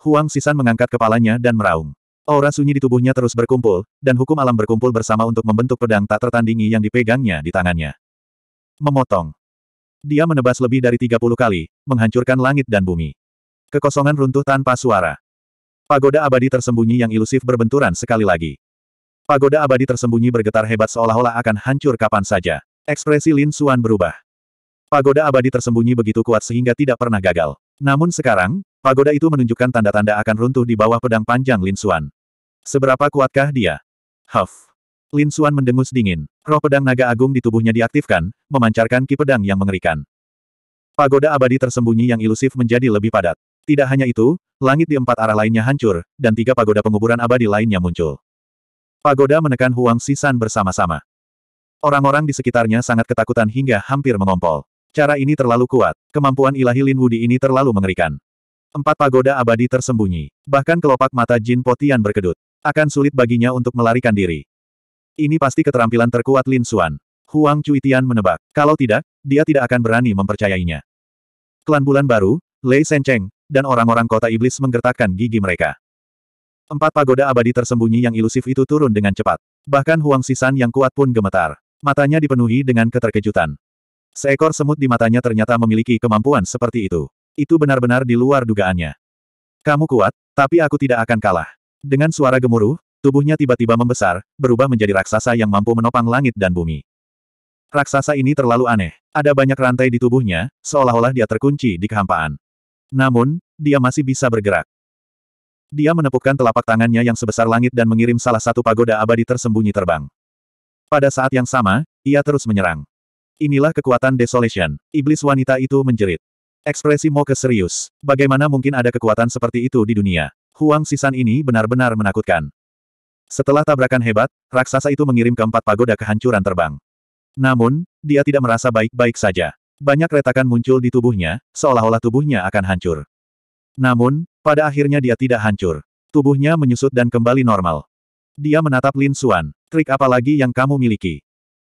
Huang Sisan mengangkat kepalanya dan meraung. Aura sunyi di tubuhnya terus berkumpul, dan hukum alam berkumpul bersama untuk membentuk pedang tak tertandingi yang dipegangnya di tangannya. Memotong. Dia menebas lebih dari 30 kali, menghancurkan langit dan bumi. Kekosongan runtuh tanpa suara. Pagoda abadi tersembunyi yang ilusif berbenturan sekali lagi. Pagoda abadi tersembunyi bergetar hebat seolah-olah akan hancur kapan saja. Ekspresi Lin Suan berubah. Pagoda abadi tersembunyi begitu kuat sehingga tidak pernah gagal. Namun sekarang, Pagoda itu menunjukkan tanda-tanda akan runtuh di bawah pedang panjang Lin Xuan. Seberapa kuatkah dia? Huff. Lin Xuan mendengus dingin. Roh pedang naga agung di tubuhnya diaktifkan, memancarkan ki pedang yang mengerikan. Pagoda abadi tersembunyi yang ilusif menjadi lebih padat. Tidak hanya itu, langit di empat arah lainnya hancur, dan tiga pagoda penguburan abadi lainnya muncul. Pagoda menekan Huang Sisan bersama-sama. Orang-orang di sekitarnya sangat ketakutan hingga hampir mengompol. Cara ini terlalu kuat. Kemampuan ilahi Lin Wudi ini terlalu mengerikan. Empat pagoda abadi tersembunyi. Bahkan kelopak mata Jin Potian berkedut. Akan sulit baginya untuk melarikan diri. Ini pasti keterampilan terkuat Lin Xuan. Huang Cuitian menebak. Kalau tidak, dia tidak akan berani mempercayainya. Klan Bulan Baru, Lei Sencheng, dan orang-orang kota iblis menggertakkan gigi mereka. Empat pagoda abadi tersembunyi yang ilusif itu turun dengan cepat. Bahkan Huang Sisan yang kuat pun gemetar. Matanya dipenuhi dengan keterkejutan. Seekor semut di matanya ternyata memiliki kemampuan seperti itu. Itu benar-benar di luar dugaannya. Kamu kuat, tapi aku tidak akan kalah. Dengan suara gemuruh, tubuhnya tiba-tiba membesar, berubah menjadi raksasa yang mampu menopang langit dan bumi. Raksasa ini terlalu aneh. Ada banyak rantai di tubuhnya, seolah-olah dia terkunci di kehampaan. Namun, dia masih bisa bergerak. Dia menepukkan telapak tangannya yang sebesar langit dan mengirim salah satu pagoda abadi tersembunyi terbang. Pada saat yang sama, ia terus menyerang. Inilah kekuatan Desolation. Iblis wanita itu menjerit. Ekspresi Moke serius. Bagaimana mungkin ada kekuatan seperti itu di dunia? Huang Sisan ini benar-benar menakutkan. Setelah tabrakan hebat, raksasa itu mengirim keempat pagoda kehancuran terbang. Namun, dia tidak merasa baik-baik saja. Banyak retakan muncul di tubuhnya, seolah-olah tubuhnya akan hancur. Namun, pada akhirnya dia tidak hancur. Tubuhnya menyusut dan kembali normal. Dia menatap Lin Suan. Trik apa lagi yang kamu miliki?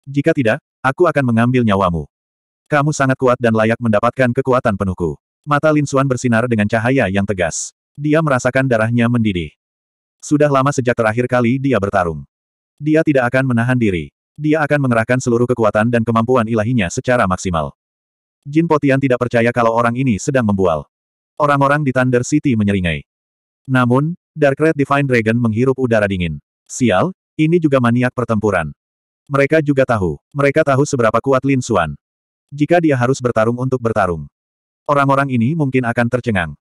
Jika tidak, aku akan mengambil nyawamu. Kamu sangat kuat dan layak mendapatkan kekuatan penuhku. Mata Lin Xuan bersinar dengan cahaya yang tegas. Dia merasakan darahnya mendidih. Sudah lama sejak terakhir kali dia bertarung. Dia tidak akan menahan diri. Dia akan mengerahkan seluruh kekuatan dan kemampuan ilahinya secara maksimal. Jin Potian tidak percaya kalau orang ini sedang membual. Orang-orang di Thunder City menyeringai. Namun, Dark Red Divine Dragon menghirup udara dingin. Sial, ini juga maniak pertempuran. Mereka juga tahu. Mereka tahu seberapa kuat Lin Xuan. Jika dia harus bertarung untuk bertarung. Orang-orang ini mungkin akan tercengang.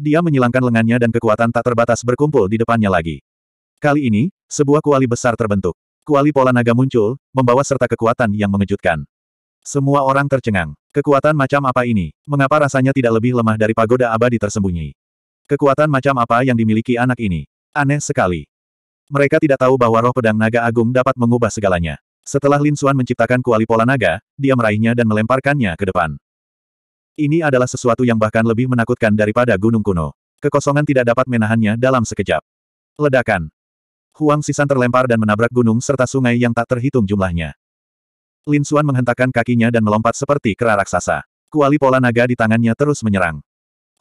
Dia menyilangkan lengannya dan kekuatan tak terbatas berkumpul di depannya lagi. Kali ini, sebuah kuali besar terbentuk. Kuali pola naga muncul, membawa serta kekuatan yang mengejutkan. Semua orang tercengang. Kekuatan macam apa ini? Mengapa rasanya tidak lebih lemah dari pagoda abadi tersembunyi? Kekuatan macam apa yang dimiliki anak ini? Aneh sekali. Mereka tidak tahu bahwa roh pedang naga agung dapat mengubah segalanya. Setelah Lin Xuan menciptakan kuali pola naga, dia meraihnya dan melemparkannya ke depan. Ini adalah sesuatu yang bahkan lebih menakutkan daripada gunung kuno. Kekosongan tidak dapat menahannya dalam sekejap. Ledakan. Huang Sisan terlempar dan menabrak gunung serta sungai yang tak terhitung jumlahnya. Lin Xuan menghentakkan kakinya dan melompat seperti kera raksasa. Kuali pola naga di tangannya terus menyerang.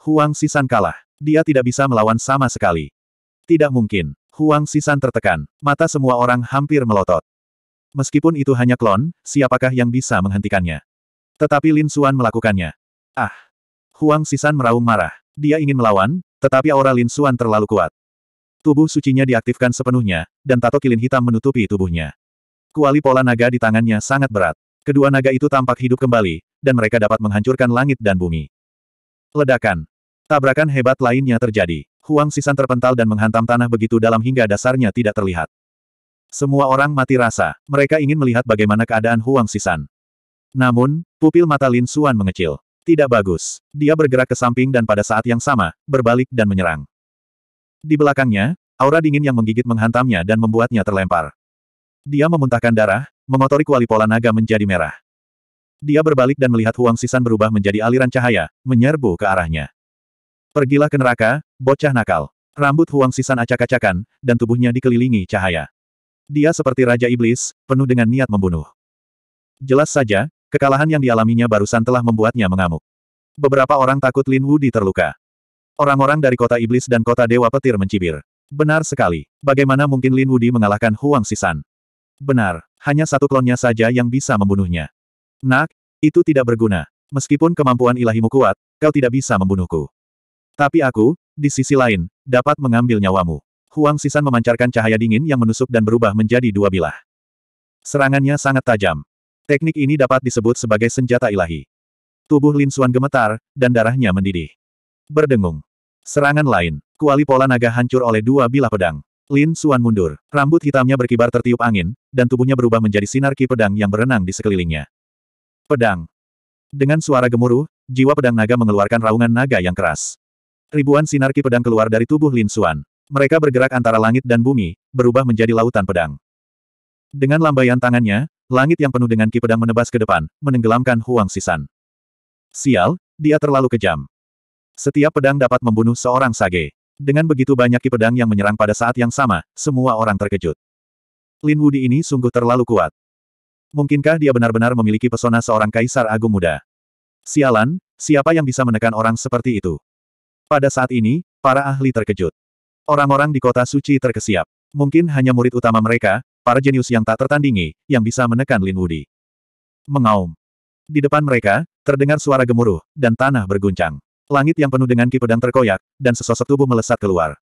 Huang Sisan kalah. Dia tidak bisa melawan sama sekali. Tidak mungkin. Huang Sisan tertekan. Mata semua orang hampir melotot. Meskipun itu hanya klon, siapakah yang bisa menghentikannya? Tetapi Lin Xuan melakukannya. Ah! Huang Sisan meraung marah. Dia ingin melawan, tetapi aura Lin Xuan terlalu kuat. Tubuh sucinya diaktifkan sepenuhnya, dan tato kilin hitam menutupi tubuhnya. Kuali pola naga di tangannya sangat berat. Kedua naga itu tampak hidup kembali, dan mereka dapat menghancurkan langit dan bumi. Ledakan. Tabrakan hebat lainnya terjadi. Huang Sisan terpental dan menghantam tanah begitu dalam hingga dasarnya tidak terlihat. Semua orang mati rasa, mereka ingin melihat bagaimana keadaan Huang Sisan. Namun, pupil mata Lin Suan mengecil. Tidak bagus. Dia bergerak ke samping dan pada saat yang sama, berbalik dan menyerang. Di belakangnya, aura dingin yang menggigit menghantamnya dan membuatnya terlempar. Dia memuntahkan darah, mengotori kuali pola naga menjadi merah. Dia berbalik dan melihat Huang Sisan berubah menjadi aliran cahaya, menyerbu ke arahnya. Pergilah ke neraka, bocah nakal. Rambut Huang Sisan acak-acakan, dan tubuhnya dikelilingi cahaya. Dia seperti Raja Iblis, penuh dengan niat membunuh. Jelas saja, kekalahan yang dialaminya barusan telah membuatnya mengamuk. Beberapa orang takut Lin Wudi terluka. Orang-orang dari kota Iblis dan kota Dewa Petir mencibir. Benar sekali. Bagaimana mungkin Lin Wudi mengalahkan Huang Sisan? Benar, hanya satu klonnya saja yang bisa membunuhnya. Nak, itu tidak berguna. Meskipun kemampuan ilahimu kuat, kau tidak bisa membunuhku. Tapi aku, di sisi lain, dapat mengambil nyawamu. Huang Sisan memancarkan cahaya dingin yang menusuk dan berubah menjadi dua bilah. Serangannya sangat tajam. Teknik ini dapat disebut sebagai senjata ilahi. Tubuh Lin Xuan gemetar, dan darahnya mendidih. Berdengung. Serangan lain, kuali pola naga hancur oleh dua bilah pedang. Lin Xuan mundur, rambut hitamnya berkibar tertiup angin, dan tubuhnya berubah menjadi sinar ki pedang yang berenang di sekelilingnya. Pedang. Dengan suara gemuruh, jiwa pedang naga mengeluarkan raungan naga yang keras. Ribuan sinar ki pedang keluar dari tubuh Lin Xuan, mereka bergerak antara langit dan bumi, berubah menjadi lautan pedang. Dengan lambaian tangannya, langit yang penuh dengan ki pedang menebas ke depan, menenggelamkan Huang Sisan. Sial, dia terlalu kejam. Setiap pedang dapat membunuh seorang sage. Dengan begitu banyak ki pedang yang menyerang pada saat yang sama, semua orang terkejut. Lin Wudi ini sungguh terlalu kuat. Mungkinkah dia benar-benar memiliki pesona seorang kaisar agung muda? Sialan, siapa yang bisa menekan orang seperti itu? Pada saat ini, para ahli terkejut. Orang-orang di kota suci terkesiap. Mungkin hanya murid utama mereka, para jenius yang tak tertandingi, yang bisa menekan Lin Wudi. Mengaum. Di depan mereka, terdengar suara gemuruh, dan tanah berguncang. Langit yang penuh dengan ki terkoyak, dan sesosok tubuh melesat keluar.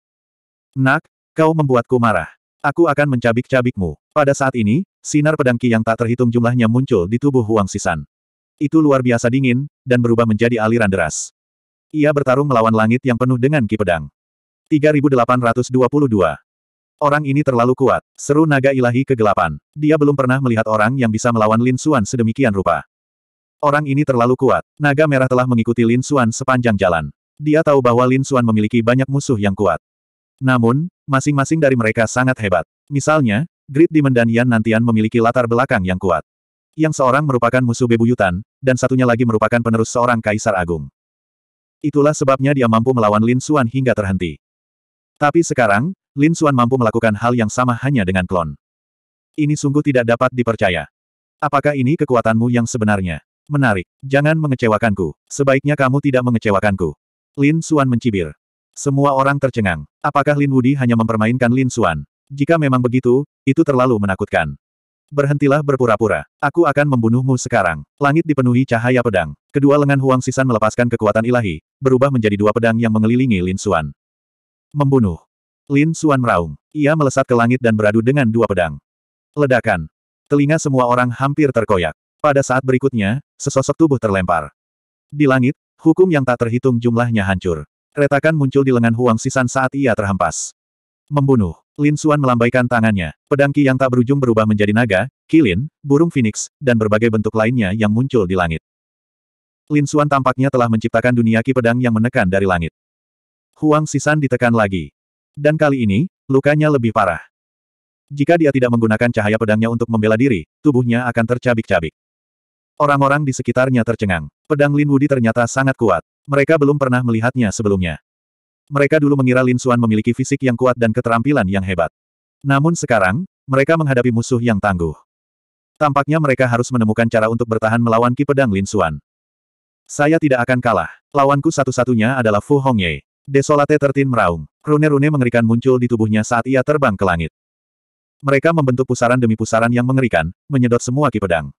Nak, kau membuatku marah. Aku akan mencabik-cabikmu. Pada saat ini, sinar pedangki yang tak terhitung jumlahnya muncul di tubuh Huang Sisan. Itu luar biasa dingin, dan berubah menjadi aliran deras. Ia bertarung melawan langit yang penuh dengan ki 3822. Orang ini terlalu kuat, seru naga ilahi kegelapan. Dia belum pernah melihat orang yang bisa melawan Lin Xuan sedemikian rupa. Orang ini terlalu kuat, naga merah telah mengikuti Lin Xuan sepanjang jalan. Dia tahu bahwa Lin Xuan memiliki banyak musuh yang kuat. Namun, masing-masing dari mereka sangat hebat. Misalnya, Great Demon dan Yan Nantian memiliki latar belakang yang kuat. Yang seorang merupakan musuh bebuyutan, dan satunya lagi merupakan penerus seorang kaisar agung. Itulah sebabnya dia mampu melawan Lin Xuan hingga terhenti. Tapi sekarang, Lin Xuan mampu melakukan hal yang sama hanya dengan klon. Ini sungguh tidak dapat dipercaya. Apakah ini kekuatanmu yang sebenarnya? Menarik. Jangan mengecewakanku. Sebaiknya kamu tidak mengecewakanku. Lin Xuan mencibir. Semua orang tercengang. Apakah Lin Wudi hanya mempermainkan Lin Xuan? Jika memang begitu, itu terlalu menakutkan. Berhentilah berpura-pura. Aku akan membunuhmu sekarang. Langit dipenuhi cahaya pedang. Kedua lengan Huang Sisan melepaskan kekuatan ilahi, berubah menjadi dua pedang yang mengelilingi Lin Xuan. Membunuh. Lin Suan meraung. Ia melesat ke langit dan beradu dengan dua pedang. Ledakan. Telinga semua orang hampir terkoyak. Pada saat berikutnya, sesosok tubuh terlempar. Di langit, hukum yang tak terhitung jumlahnya hancur. Retakan muncul di lengan Huang Sisan saat ia terhempas. Membunuh. Lin Suan melambaikan tangannya. Pedang Ki yang tak berujung berubah menjadi naga, kilin, burung phoenix, dan berbagai bentuk lainnya yang muncul di langit. Lin Suan tampaknya telah menciptakan dunia Ki pedang yang menekan dari langit. Huang Sisan ditekan lagi. Dan kali ini, lukanya lebih parah. Jika dia tidak menggunakan cahaya pedangnya untuk membela diri, tubuhnya akan tercabik-cabik. Orang-orang di sekitarnya tercengang. Pedang Lin Wudi ternyata sangat kuat. Mereka belum pernah melihatnya sebelumnya. Mereka dulu mengira Lin Suan memiliki fisik yang kuat dan keterampilan yang hebat. Namun sekarang, mereka menghadapi musuh yang tangguh. Tampaknya mereka harus menemukan cara untuk bertahan melawan Ki Pedang Lin Suan. Saya tidak akan kalah. Lawanku satu-satunya adalah Fu Hongye. Desolate tertin meraung. Rune-rune mengerikan muncul di tubuhnya saat ia terbang ke langit. Mereka membentuk pusaran demi pusaran yang mengerikan, menyedot semua ki pedang.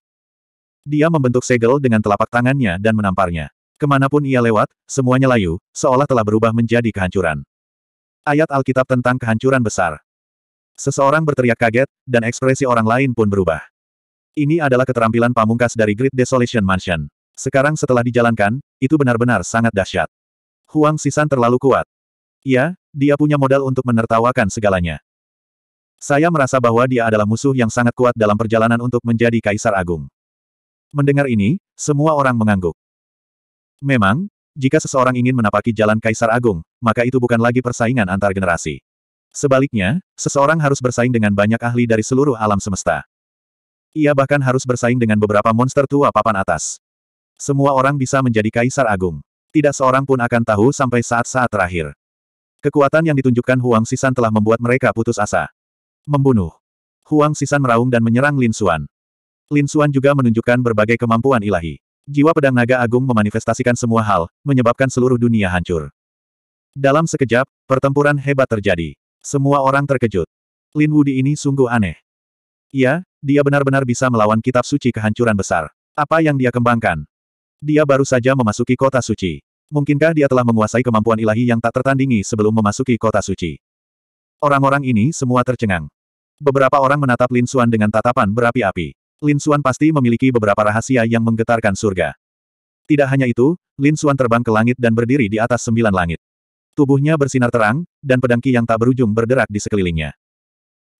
Dia membentuk segel dengan telapak tangannya dan menamparnya. Kemanapun ia lewat, semuanya layu, seolah telah berubah menjadi kehancuran. Ayat Alkitab tentang kehancuran besar. Seseorang berteriak kaget, dan ekspresi orang lain pun berubah. Ini adalah keterampilan pamungkas dari Great Desolation Mansion. Sekarang setelah dijalankan, itu benar-benar sangat dahsyat. Huang Sisan terlalu kuat. Ya, dia punya modal untuk menertawakan segalanya. Saya merasa bahwa dia adalah musuh yang sangat kuat dalam perjalanan untuk menjadi Kaisar Agung. Mendengar ini, semua orang mengangguk. Memang, jika seseorang ingin menapaki jalan Kaisar Agung, maka itu bukan lagi persaingan antar generasi. Sebaliknya, seseorang harus bersaing dengan banyak ahli dari seluruh alam semesta. Ia bahkan harus bersaing dengan beberapa monster tua papan atas. Semua orang bisa menjadi Kaisar Agung. Tidak seorang pun akan tahu sampai saat-saat terakhir. Kekuatan yang ditunjukkan Huang Sisan telah membuat mereka putus asa. Membunuh. Huang Sisan meraung dan menyerang Lin Xuan. Lin Xuan juga menunjukkan berbagai kemampuan ilahi. Jiwa pedang naga agung memanifestasikan semua hal, menyebabkan seluruh dunia hancur. Dalam sekejap, pertempuran hebat terjadi. Semua orang terkejut. Lin Wudi ini sungguh aneh. Iya, dia benar-benar bisa melawan kitab suci kehancuran besar. Apa yang dia kembangkan? Dia baru saja memasuki kota suci. Mungkinkah dia telah menguasai kemampuan ilahi yang tak tertandingi sebelum memasuki kota suci? Orang-orang ini semua tercengang. Beberapa orang menatap Lin Xuan dengan tatapan berapi-api. Lin Xuan pasti memiliki beberapa rahasia yang menggetarkan surga. Tidak hanya itu, Lin Xuan terbang ke langit dan berdiri di atas sembilan langit. Tubuhnya bersinar terang, dan pedangki yang tak berujung berderak di sekelilingnya.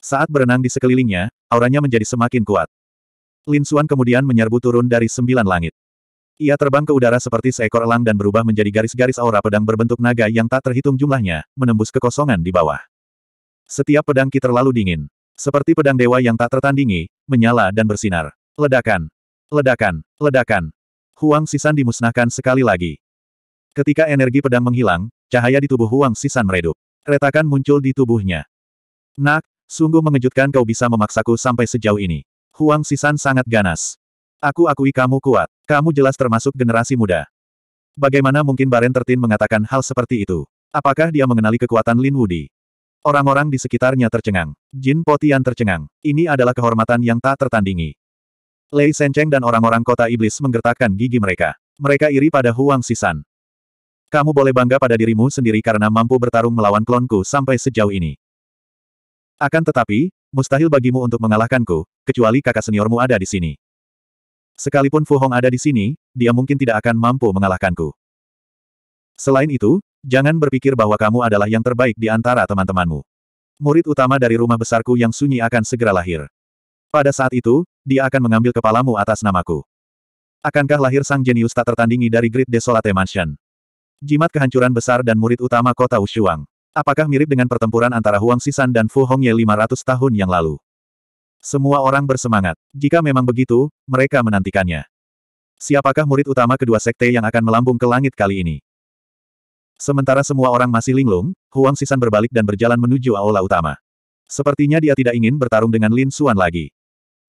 Saat berenang di sekelilingnya, auranya menjadi semakin kuat. Lin Xuan kemudian menyerbu turun dari sembilan langit. Ia terbang ke udara seperti seekor elang dan berubah menjadi garis-garis aura pedang berbentuk naga yang tak terhitung jumlahnya, menembus kekosongan di bawah. Setiap pedang ki terlalu dingin. Seperti pedang dewa yang tak tertandingi, menyala dan bersinar. Ledakan! Ledakan! Ledakan! Huang Sisan dimusnahkan sekali lagi. Ketika energi pedang menghilang, cahaya di tubuh Huang Sisan meredup. Retakan muncul di tubuhnya. Nak, sungguh mengejutkan kau bisa memaksaku sampai sejauh ini. Huang Sisan sangat ganas. Aku akui kamu kuat. Kamu jelas termasuk generasi muda. Bagaimana mungkin Baren Tertin mengatakan hal seperti itu? Apakah dia mengenali kekuatan Lin Wudi? Orang-orang di sekitarnya tercengang. Jin Potian tercengang. Ini adalah kehormatan yang tak tertandingi. Lei Sencheng dan orang-orang kota iblis menggertakkan gigi mereka. Mereka iri pada Huang Sisan. Kamu boleh bangga pada dirimu sendiri karena mampu bertarung melawan klonku sampai sejauh ini. Akan tetapi, mustahil bagimu untuk mengalahkanku, kecuali kakak seniormu ada di sini. Sekalipun Fu Hong ada di sini, dia mungkin tidak akan mampu mengalahkanku. Selain itu, jangan berpikir bahwa kamu adalah yang terbaik di antara teman-temanmu. Murid utama dari rumah besarku yang sunyi akan segera lahir. Pada saat itu, dia akan mengambil kepalamu atas namaku. Akankah lahir sang jenius tak tertandingi dari Great Desolate Mansion? Jimat kehancuran besar dan murid utama kota Ushuang. Apakah mirip dengan pertempuran antara Huang Sisan dan Fu Hongye 500 tahun yang lalu? Semua orang bersemangat. Jika memang begitu, mereka menantikannya. Siapakah murid utama kedua sekte yang akan melambung ke langit kali ini? Sementara semua orang masih linglung, Huang Sisan berbalik dan berjalan menuju aula utama. Sepertinya dia tidak ingin bertarung dengan Lin Suan lagi.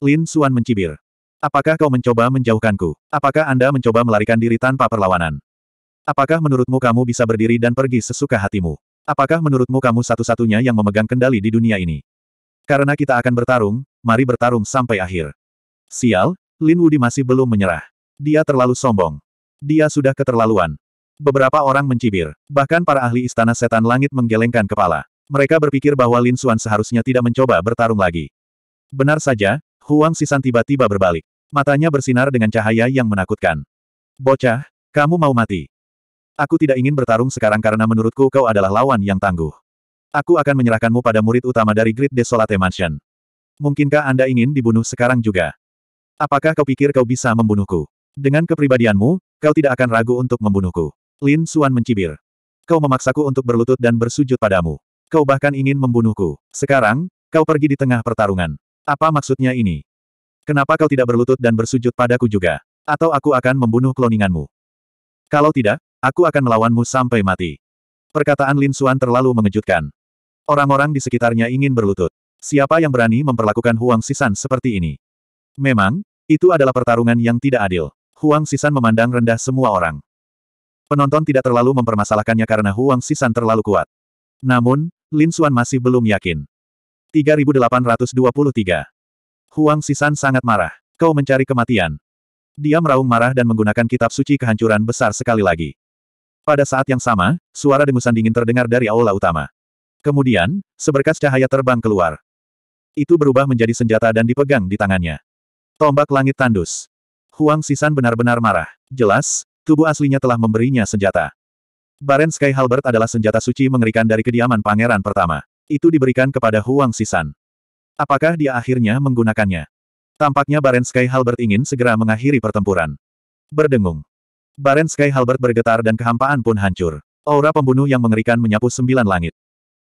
Lin Suan mencibir. Apakah kau mencoba menjauhkanku? Apakah Anda mencoba melarikan diri tanpa perlawanan? Apakah menurutmu kamu bisa berdiri dan pergi sesuka hatimu? Apakah menurutmu kamu satu-satunya yang memegang kendali di dunia ini? Karena kita akan bertarung, mari bertarung sampai akhir. Sial, Lin Wudi masih belum menyerah. Dia terlalu sombong. Dia sudah keterlaluan. Beberapa orang mencibir, bahkan para ahli istana setan langit menggelengkan kepala. Mereka berpikir bahwa Lin Xuan seharusnya tidak mencoba bertarung lagi. Benar saja, Huang Sisan tiba-tiba berbalik. Matanya bersinar dengan cahaya yang menakutkan. Bocah, kamu mau mati. Aku tidak ingin bertarung sekarang karena menurutku kau adalah lawan yang tangguh. Aku akan menyerahkanmu pada murid utama dari Great Desolate Mansion. Mungkinkah Anda ingin dibunuh sekarang juga? Apakah kau pikir kau bisa membunuhku? Dengan kepribadianmu, kau tidak akan ragu untuk membunuhku. Lin Suan mencibir. Kau memaksaku untuk berlutut dan bersujud padamu. Kau bahkan ingin membunuhku. Sekarang, kau pergi di tengah pertarungan. Apa maksudnya ini? Kenapa kau tidak berlutut dan bersujud padaku juga? Atau aku akan membunuh kloninganmu? Kalau tidak, aku akan melawanmu sampai mati. Perkataan Lin Suan terlalu mengejutkan. Orang-orang di sekitarnya ingin berlutut. Siapa yang berani memperlakukan Huang Sisan seperti ini? Memang, itu adalah pertarungan yang tidak adil. Huang Sisan memandang rendah semua orang. Penonton tidak terlalu mempermasalahkannya karena Huang Sisan terlalu kuat. Namun, Lin Xuan masih belum yakin. 3823. Huang Sisan sangat marah. Kau mencari kematian. Dia meraung marah dan menggunakan kitab suci kehancuran besar sekali lagi. Pada saat yang sama, suara dengusan dingin terdengar dari aula utama. Kemudian, seberkas cahaya terbang keluar itu berubah menjadi senjata dan dipegang di tangannya. Tombak langit tandus. Huang Sisan benar-benar marah. Jelas, tubuh aslinya telah memberinya senjata. Baren Sky Halbert adalah senjata suci mengerikan dari kediaman pangeran pertama. Itu diberikan kepada Huang Sisan. Apakah dia akhirnya menggunakannya? Tampaknya Baren Sky Halbert ingin segera mengakhiri pertempuran. Berdengung. Baren Sky Halbert bergetar dan kehampaan pun hancur. Aura pembunuh yang mengerikan menyapu sembilan langit.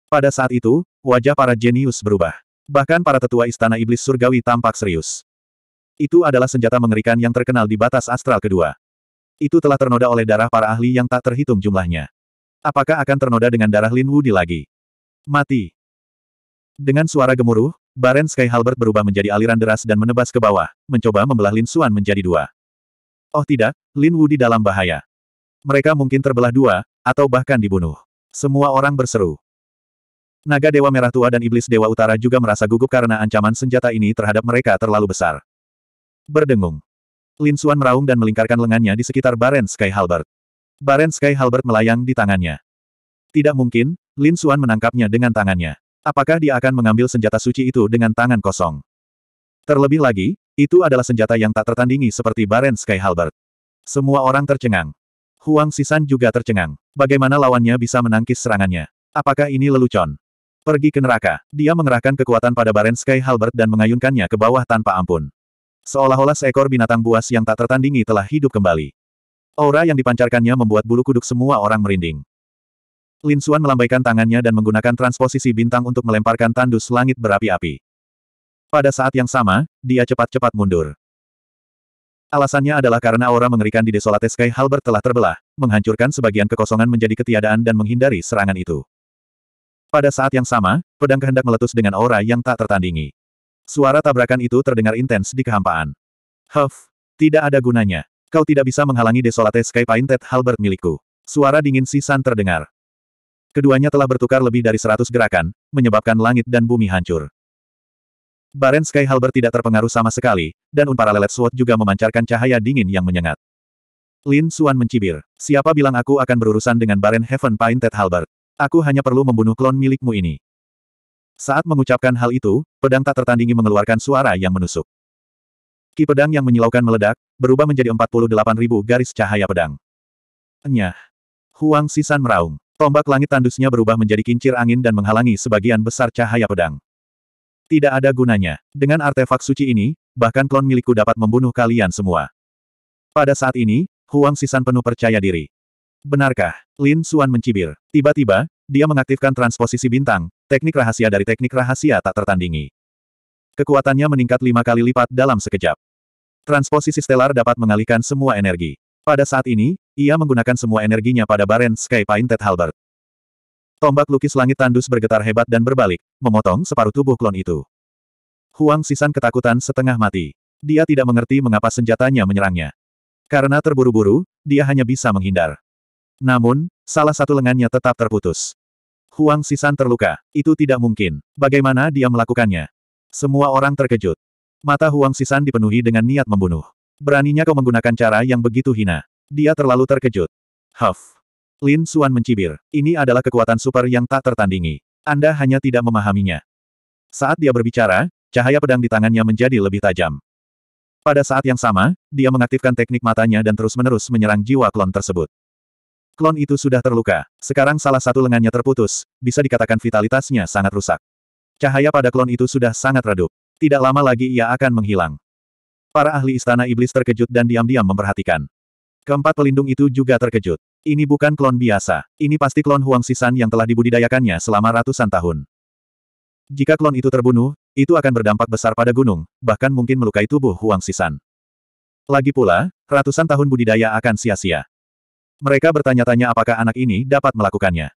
Pada saat itu, wajah para jenius berubah. Bahkan para tetua istana iblis surgawi tampak serius. Itu adalah senjata mengerikan yang terkenal di batas astral kedua. Itu telah ternoda oleh darah para ahli yang tak terhitung jumlahnya. Apakah akan ternoda dengan darah Lin Wudi lagi? Mati. Dengan suara gemuruh, Baren Sky Halbert berubah menjadi aliran deras dan menebas ke bawah, mencoba membelah Lin Suan menjadi dua. Oh tidak, Lin Wudi dalam bahaya. Mereka mungkin terbelah dua, atau bahkan dibunuh. Semua orang berseru. Naga Dewa Merah Tua dan Iblis Dewa Utara juga merasa gugup karena ancaman senjata ini terhadap mereka terlalu besar. Berdengung. Lin Suan meraung dan melingkarkan lengannya di sekitar Baren Sky Halbert. Baren Sky Halbert melayang di tangannya. Tidak mungkin, Lin Suan menangkapnya dengan tangannya. Apakah dia akan mengambil senjata suci itu dengan tangan kosong? Terlebih lagi, itu adalah senjata yang tak tertandingi seperti Baren Sky Halbert. Semua orang tercengang. Huang Sisan juga tercengang. Bagaimana lawannya bisa menangkis serangannya? Apakah ini lelucon? Pergi ke neraka. Dia mengerahkan kekuatan pada Baren Sky Halbert dan mengayunkannya ke bawah tanpa ampun. Seolah-olah seekor binatang buas yang tak tertandingi telah hidup kembali. Aura yang dipancarkannya membuat bulu kuduk semua orang merinding. Lin Suan melambaikan tangannya dan menggunakan transposisi bintang untuk melemparkan tandus langit berapi-api. Pada saat yang sama, dia cepat-cepat mundur. Alasannya adalah karena aura mengerikan di Desolate Sky Halbert telah terbelah, menghancurkan sebagian kekosongan menjadi ketiadaan dan menghindari serangan itu. Pada saat yang sama, pedang kehendak meletus dengan aura yang tak tertandingi. Suara tabrakan itu terdengar intens di kehampaan. Huff, tidak ada gunanya. Kau tidak bisa menghalangi desolate sky painted halberd milikku. Suara dingin sisan terdengar. Keduanya telah bertukar lebih dari seratus gerakan, menyebabkan langit dan bumi hancur. Baren Sky Halberd tidak terpengaruh sama sekali, dan lelet Sword juga memancarkan cahaya dingin yang menyengat. Lin Suan mencibir. Siapa bilang aku akan berurusan dengan Baren Heaven Painted Halberd? Aku hanya perlu membunuh klon milikmu ini. Saat mengucapkan hal itu, pedang tak tertandingi mengeluarkan suara yang menusuk. Ki pedang yang menyilaukan meledak, berubah menjadi 48 ribu garis cahaya pedang. Enyah. Huang Sisan meraung. Tombak langit tandusnya berubah menjadi kincir angin dan menghalangi sebagian besar cahaya pedang. Tidak ada gunanya. Dengan artefak suci ini, bahkan klon milikku dapat membunuh kalian semua. Pada saat ini, Huang Sisan penuh percaya diri. Benarkah? Lin Suan mencibir. Tiba-tiba, dia mengaktifkan transposisi bintang, teknik rahasia dari teknik rahasia tak tertandingi. Kekuatannya meningkat lima kali lipat dalam sekejap. Transposisi stellar dapat mengalihkan semua energi. Pada saat ini, ia menggunakan semua energinya pada Baren Sky Painted Halbert. Tombak lukis langit tandus bergetar hebat dan berbalik, memotong separuh tubuh klon itu. Huang Sisan ketakutan setengah mati. Dia tidak mengerti mengapa senjatanya menyerangnya. Karena terburu-buru, dia hanya bisa menghindar. Namun, salah satu lengannya tetap terputus. Huang Sisan terluka. Itu tidak mungkin. Bagaimana dia melakukannya? Semua orang terkejut. Mata Huang Sisan dipenuhi dengan niat membunuh. Beraninya kau menggunakan cara yang begitu hina. Dia terlalu terkejut. Huff. Lin Suan mencibir. Ini adalah kekuatan super yang tak tertandingi. Anda hanya tidak memahaminya. Saat dia berbicara, cahaya pedang di tangannya menjadi lebih tajam. Pada saat yang sama, dia mengaktifkan teknik matanya dan terus-menerus menyerang jiwa klon tersebut. Klon itu sudah terluka. Sekarang salah satu lengannya terputus, bisa dikatakan vitalitasnya sangat rusak. Cahaya pada klon itu sudah sangat redup. Tidak lama lagi ia akan menghilang. Para ahli istana iblis terkejut dan diam-diam memperhatikan. Keempat pelindung itu juga terkejut. Ini bukan klon biasa. Ini pasti klon Huang Sisan yang telah dibudidayakannya selama ratusan tahun. Jika klon itu terbunuh, itu akan berdampak besar pada gunung, bahkan mungkin melukai tubuh Huang Sisan. Lagi pula, ratusan tahun budidaya akan sia-sia. Mereka bertanya-tanya apakah anak ini dapat melakukannya.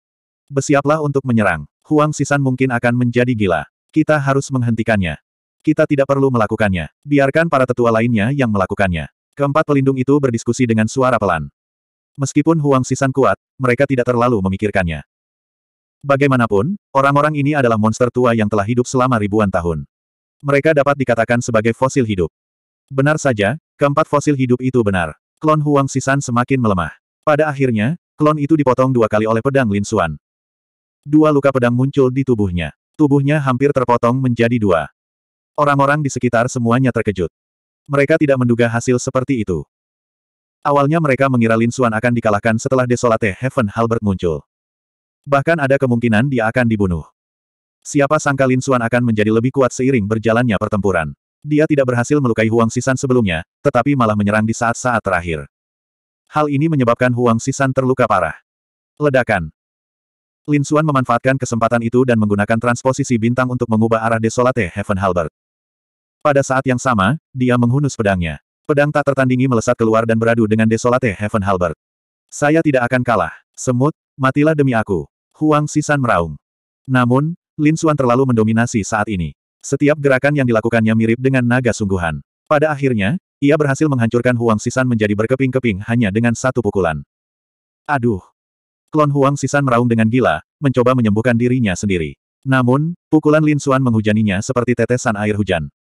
Bersiaplah untuk menyerang. Huang Sisan mungkin akan menjadi gila. Kita harus menghentikannya. Kita tidak perlu melakukannya. Biarkan para tetua lainnya yang melakukannya. Keempat pelindung itu berdiskusi dengan suara pelan. Meskipun Huang Sisan kuat, mereka tidak terlalu memikirkannya. Bagaimanapun, orang-orang ini adalah monster tua yang telah hidup selama ribuan tahun. Mereka dapat dikatakan sebagai fosil hidup. Benar saja, keempat fosil hidup itu benar. Klon Huang Sisan semakin melemah. Pada akhirnya, klon itu dipotong dua kali oleh pedang Lin Xuan. Dua luka pedang muncul di tubuhnya. Tubuhnya hampir terpotong menjadi dua. Orang-orang di sekitar semuanya terkejut. Mereka tidak menduga hasil seperti itu. Awalnya mereka mengira Lin Xuan akan dikalahkan setelah Desolate Heaven Halbert muncul. Bahkan ada kemungkinan dia akan dibunuh. Siapa sangka Lin Xuan akan menjadi lebih kuat seiring berjalannya pertempuran. Dia tidak berhasil melukai Huang Sisan sebelumnya, tetapi malah menyerang di saat-saat terakhir. Hal ini menyebabkan Huang Sisan terluka parah. Ledakan. Lin Xuan memanfaatkan kesempatan itu dan menggunakan transposisi bintang untuk mengubah arah Desolate Heaven Halberd. Pada saat yang sama, dia menghunus pedangnya. Pedang tak tertandingi melesat keluar dan beradu dengan Desolate Heaven Halberd. Saya tidak akan kalah. Semut, matilah demi aku. Huang Sisan meraung. Namun, Lin Xuan terlalu mendominasi saat ini. Setiap gerakan yang dilakukannya mirip dengan naga sungguhan. Pada akhirnya, ia berhasil menghancurkan Huang Sisan menjadi berkeping-keping hanya dengan satu pukulan. Aduh! Klon Huang Sisan meraung dengan gila, mencoba menyembuhkan dirinya sendiri. Namun, pukulan Lin Xuan menghujaninya seperti tetesan air hujan.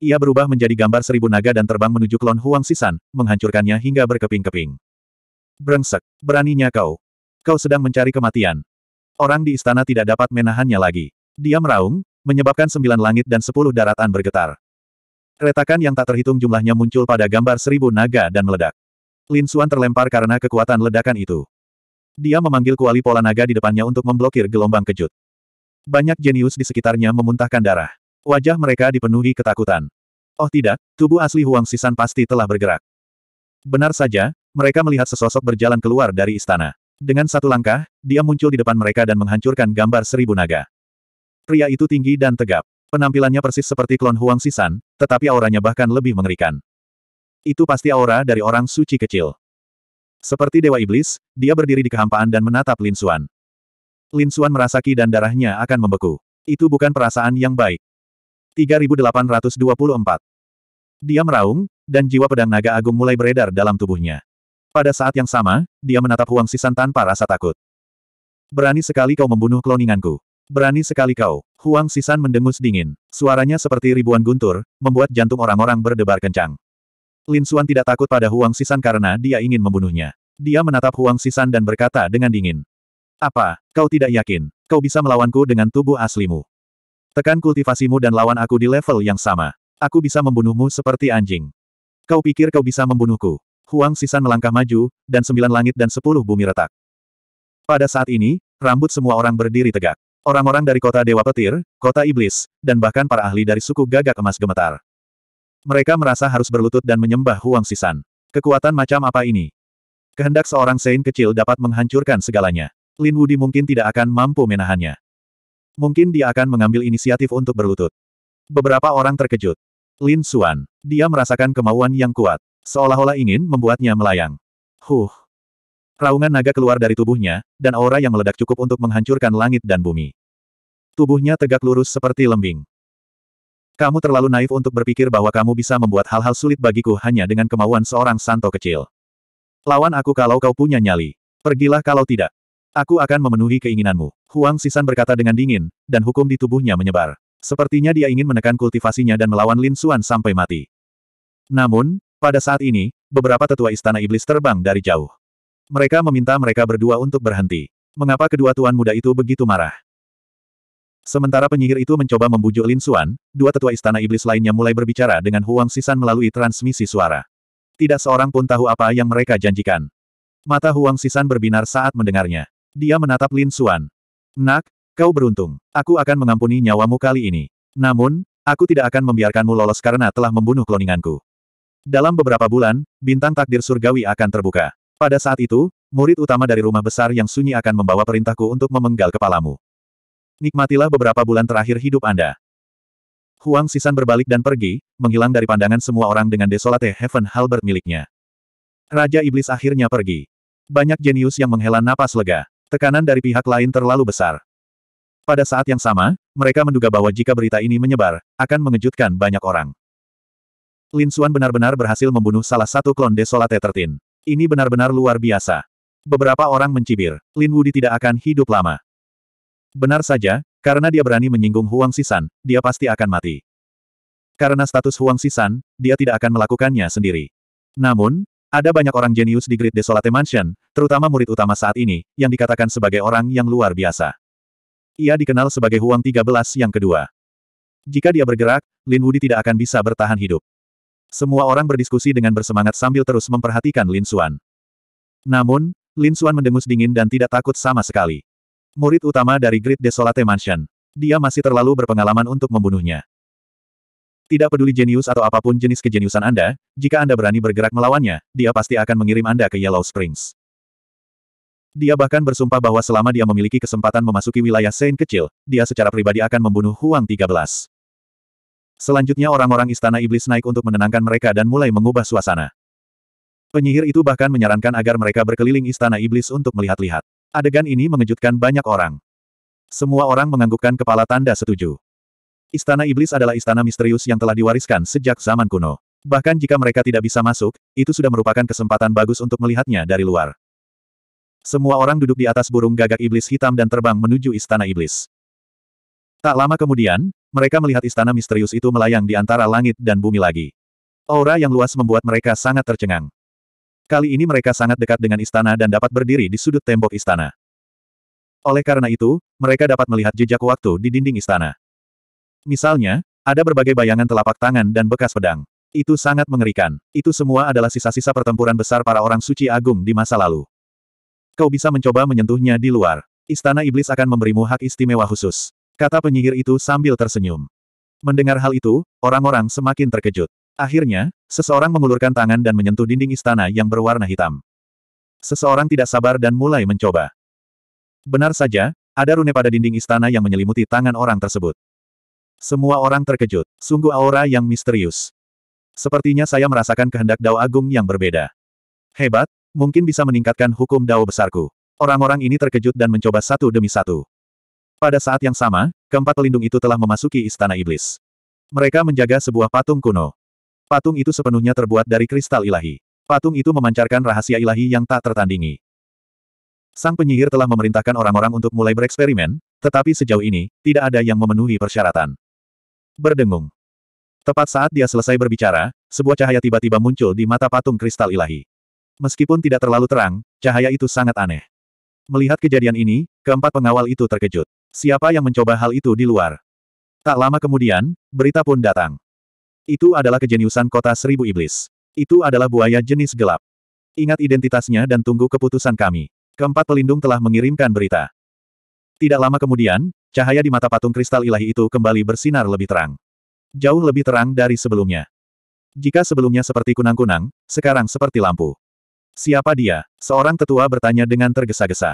Ia berubah menjadi gambar seribu naga dan terbang menuju klon Huang Sisan, menghancurkannya hingga berkeping-keping. Brengsek, beraninya kau. Kau sedang mencari kematian. Orang di istana tidak dapat menahannya lagi. Dia meraung, menyebabkan sembilan langit dan sepuluh daratan bergetar. Retakan yang tak terhitung jumlahnya muncul pada gambar seribu naga dan meledak. Lin Xuan terlempar karena kekuatan ledakan itu. Dia memanggil kuali pola naga di depannya untuk memblokir gelombang kejut. Banyak jenius di sekitarnya memuntahkan darah. Wajah mereka dipenuhi ketakutan. Oh tidak, tubuh asli Huang Sisan pasti telah bergerak. Benar saja, mereka melihat sesosok berjalan keluar dari istana. Dengan satu langkah, dia muncul di depan mereka dan menghancurkan gambar seribu naga. Pria itu tinggi dan tegap. Penampilannya persis seperti klon Huang Sisan, tetapi auranya bahkan lebih mengerikan. Itu pasti aura dari orang suci kecil. Seperti Dewa Iblis, dia berdiri di kehampaan dan menatap Lin Xuan. Lin Xuan merasa ki dan darahnya akan membeku. Itu bukan perasaan yang baik. 3824 Dia meraung, dan jiwa pedang naga agung mulai beredar dalam tubuhnya. Pada saat yang sama, dia menatap Huang Sisan tanpa rasa takut. Berani sekali kau membunuh kloninganku. Berani sekali kau. Huang Sisan mendengus dingin. Suaranya seperti ribuan guntur, membuat jantung orang-orang berdebar kencang. Lin Suan tidak takut pada Huang Sisan karena dia ingin membunuhnya. Dia menatap Huang Sisan dan berkata dengan dingin. Apa, kau tidak yakin? Kau bisa melawanku dengan tubuh aslimu. Tekan kultivasimu dan lawan aku di level yang sama. Aku bisa membunuhmu seperti anjing. Kau pikir kau bisa membunuhku? Huang Sisan melangkah maju, dan sembilan langit dan sepuluh bumi retak. Pada saat ini, rambut semua orang berdiri tegak orang-orang dari kota Dewa Petir, kota Iblis, dan bahkan para ahli dari suku gagak emas gemetar. Mereka merasa harus berlutut dan menyembah Huang Sisan. Kekuatan macam apa ini? Kehendak seorang Sein kecil dapat menghancurkan segalanya. Lin Wudi mungkin tidak akan mampu menahannya. Mungkin dia akan mengambil inisiatif untuk berlutut. Beberapa orang terkejut. Lin Xuan. Dia merasakan kemauan yang kuat. Seolah-olah ingin membuatnya melayang. Huh. Raungan naga keluar dari tubuhnya, dan aura yang meledak cukup untuk menghancurkan langit dan bumi. Tubuhnya tegak lurus seperti lembing. Kamu terlalu naif untuk berpikir bahwa kamu bisa membuat hal-hal sulit bagiku hanya dengan kemauan seorang santo kecil. Lawan aku kalau kau punya nyali. Pergilah kalau tidak. Aku akan memenuhi keinginanmu. Huang Sisan berkata dengan dingin, dan hukum di tubuhnya menyebar. Sepertinya dia ingin menekan kultivasinya dan melawan Lin Suan sampai mati. Namun, pada saat ini, beberapa tetua istana iblis terbang dari jauh. Mereka meminta mereka berdua untuk berhenti. Mengapa kedua tuan muda itu begitu marah? Sementara penyihir itu mencoba membujuk Lin Suan, dua tetua istana iblis lainnya mulai berbicara dengan Huang Sisan melalui transmisi suara. Tidak seorang pun tahu apa yang mereka janjikan. Mata Huang Sisan berbinar saat mendengarnya. Dia menatap Lin Suan. Nak, kau beruntung. Aku akan mengampuni nyawamu kali ini. Namun, aku tidak akan membiarkanmu lolos karena telah membunuh kloninganku. Dalam beberapa bulan, bintang takdir surgawi akan terbuka. Pada saat itu, murid utama dari rumah besar yang sunyi akan membawa perintahku untuk memenggal kepalamu. Nikmatilah beberapa bulan terakhir hidup Anda. Huang Sisan berbalik dan pergi, menghilang dari pandangan semua orang dengan desolate Heaven Halberd miliknya. Raja Iblis akhirnya pergi. Banyak jenius yang menghela napas lega. Tekanan dari pihak lain terlalu besar. Pada saat yang sama, mereka menduga bahwa jika berita ini menyebar, akan mengejutkan banyak orang. Lin Xuan benar-benar berhasil membunuh salah satu klon Desolate Tertin. Ini benar-benar luar biasa. Beberapa orang mencibir, Lin Wudi tidak akan hidup lama. Benar saja, karena dia berani menyinggung Huang Sisan, dia pasti akan mati. Karena status Huang Sisan, dia tidak akan melakukannya sendiri. Namun, ada banyak orang jenius di Great Desolate Mansion, terutama murid utama saat ini, yang dikatakan sebagai orang yang luar biasa. Ia dikenal sebagai Huang 13 yang kedua. Jika dia bergerak, Lin Wudi tidak akan bisa bertahan hidup. Semua orang berdiskusi dengan bersemangat sambil terus memperhatikan Lin Xuan. Namun, Lin Xuan mendengus dingin dan tidak takut sama sekali. Murid utama dari Great Desolate Mansion. Dia masih terlalu berpengalaman untuk membunuhnya. Tidak peduli jenius atau apapun jenis kejeniusan Anda, jika Anda berani bergerak melawannya, dia pasti akan mengirim Anda ke Yellow Springs. Dia bahkan bersumpah bahwa selama dia memiliki kesempatan memasuki wilayah Sein kecil, dia secara pribadi akan membunuh Huang 13. Selanjutnya orang-orang istana iblis naik untuk menenangkan mereka dan mulai mengubah suasana. Penyihir itu bahkan menyarankan agar mereka berkeliling istana iblis untuk melihat-lihat. Adegan ini mengejutkan banyak orang. Semua orang menganggukkan kepala tanda setuju. Istana Iblis adalah istana misterius yang telah diwariskan sejak zaman kuno. Bahkan jika mereka tidak bisa masuk, itu sudah merupakan kesempatan bagus untuk melihatnya dari luar. Semua orang duduk di atas burung gagak iblis hitam dan terbang menuju istana iblis. Tak lama kemudian, mereka melihat istana misterius itu melayang di antara langit dan bumi lagi. Aura yang luas membuat mereka sangat tercengang. Kali ini mereka sangat dekat dengan istana dan dapat berdiri di sudut tembok istana. Oleh karena itu, mereka dapat melihat jejak waktu di dinding istana. Misalnya, ada berbagai bayangan telapak tangan dan bekas pedang. Itu sangat mengerikan. Itu semua adalah sisa-sisa pertempuran besar para orang suci agung di masa lalu. Kau bisa mencoba menyentuhnya di luar. Istana Iblis akan memberimu hak istimewa khusus. Kata penyihir itu sambil tersenyum. Mendengar hal itu, orang-orang semakin terkejut. Akhirnya, seseorang mengulurkan tangan dan menyentuh dinding istana yang berwarna hitam. Seseorang tidak sabar dan mulai mencoba. Benar saja, ada rune pada dinding istana yang menyelimuti tangan orang tersebut. Semua orang terkejut, sungguh aura yang misterius. Sepertinya saya merasakan kehendak Dao Agung yang berbeda. Hebat, mungkin bisa meningkatkan hukum Dao besarku. Orang-orang ini terkejut dan mencoba satu demi satu. Pada saat yang sama, keempat pelindung itu telah memasuki istana iblis. Mereka menjaga sebuah patung kuno. Patung itu sepenuhnya terbuat dari kristal ilahi. Patung itu memancarkan rahasia ilahi yang tak tertandingi. Sang penyihir telah memerintahkan orang-orang untuk mulai bereksperimen, tetapi sejauh ini, tidak ada yang memenuhi persyaratan. Berdengung. Tepat saat dia selesai berbicara, sebuah cahaya tiba-tiba muncul di mata patung kristal ilahi. Meskipun tidak terlalu terang, cahaya itu sangat aneh. Melihat kejadian ini, keempat pengawal itu terkejut. Siapa yang mencoba hal itu di luar? Tak lama kemudian, berita pun datang. Itu adalah kejeniusan kota seribu iblis. Itu adalah buaya jenis gelap. Ingat identitasnya dan tunggu keputusan kami. Keempat pelindung telah mengirimkan berita. Tidak lama kemudian, cahaya di mata patung kristal ilahi itu kembali bersinar lebih terang. Jauh lebih terang dari sebelumnya. Jika sebelumnya seperti kunang-kunang, sekarang seperti lampu. Siapa dia? Seorang tetua bertanya dengan tergesa-gesa.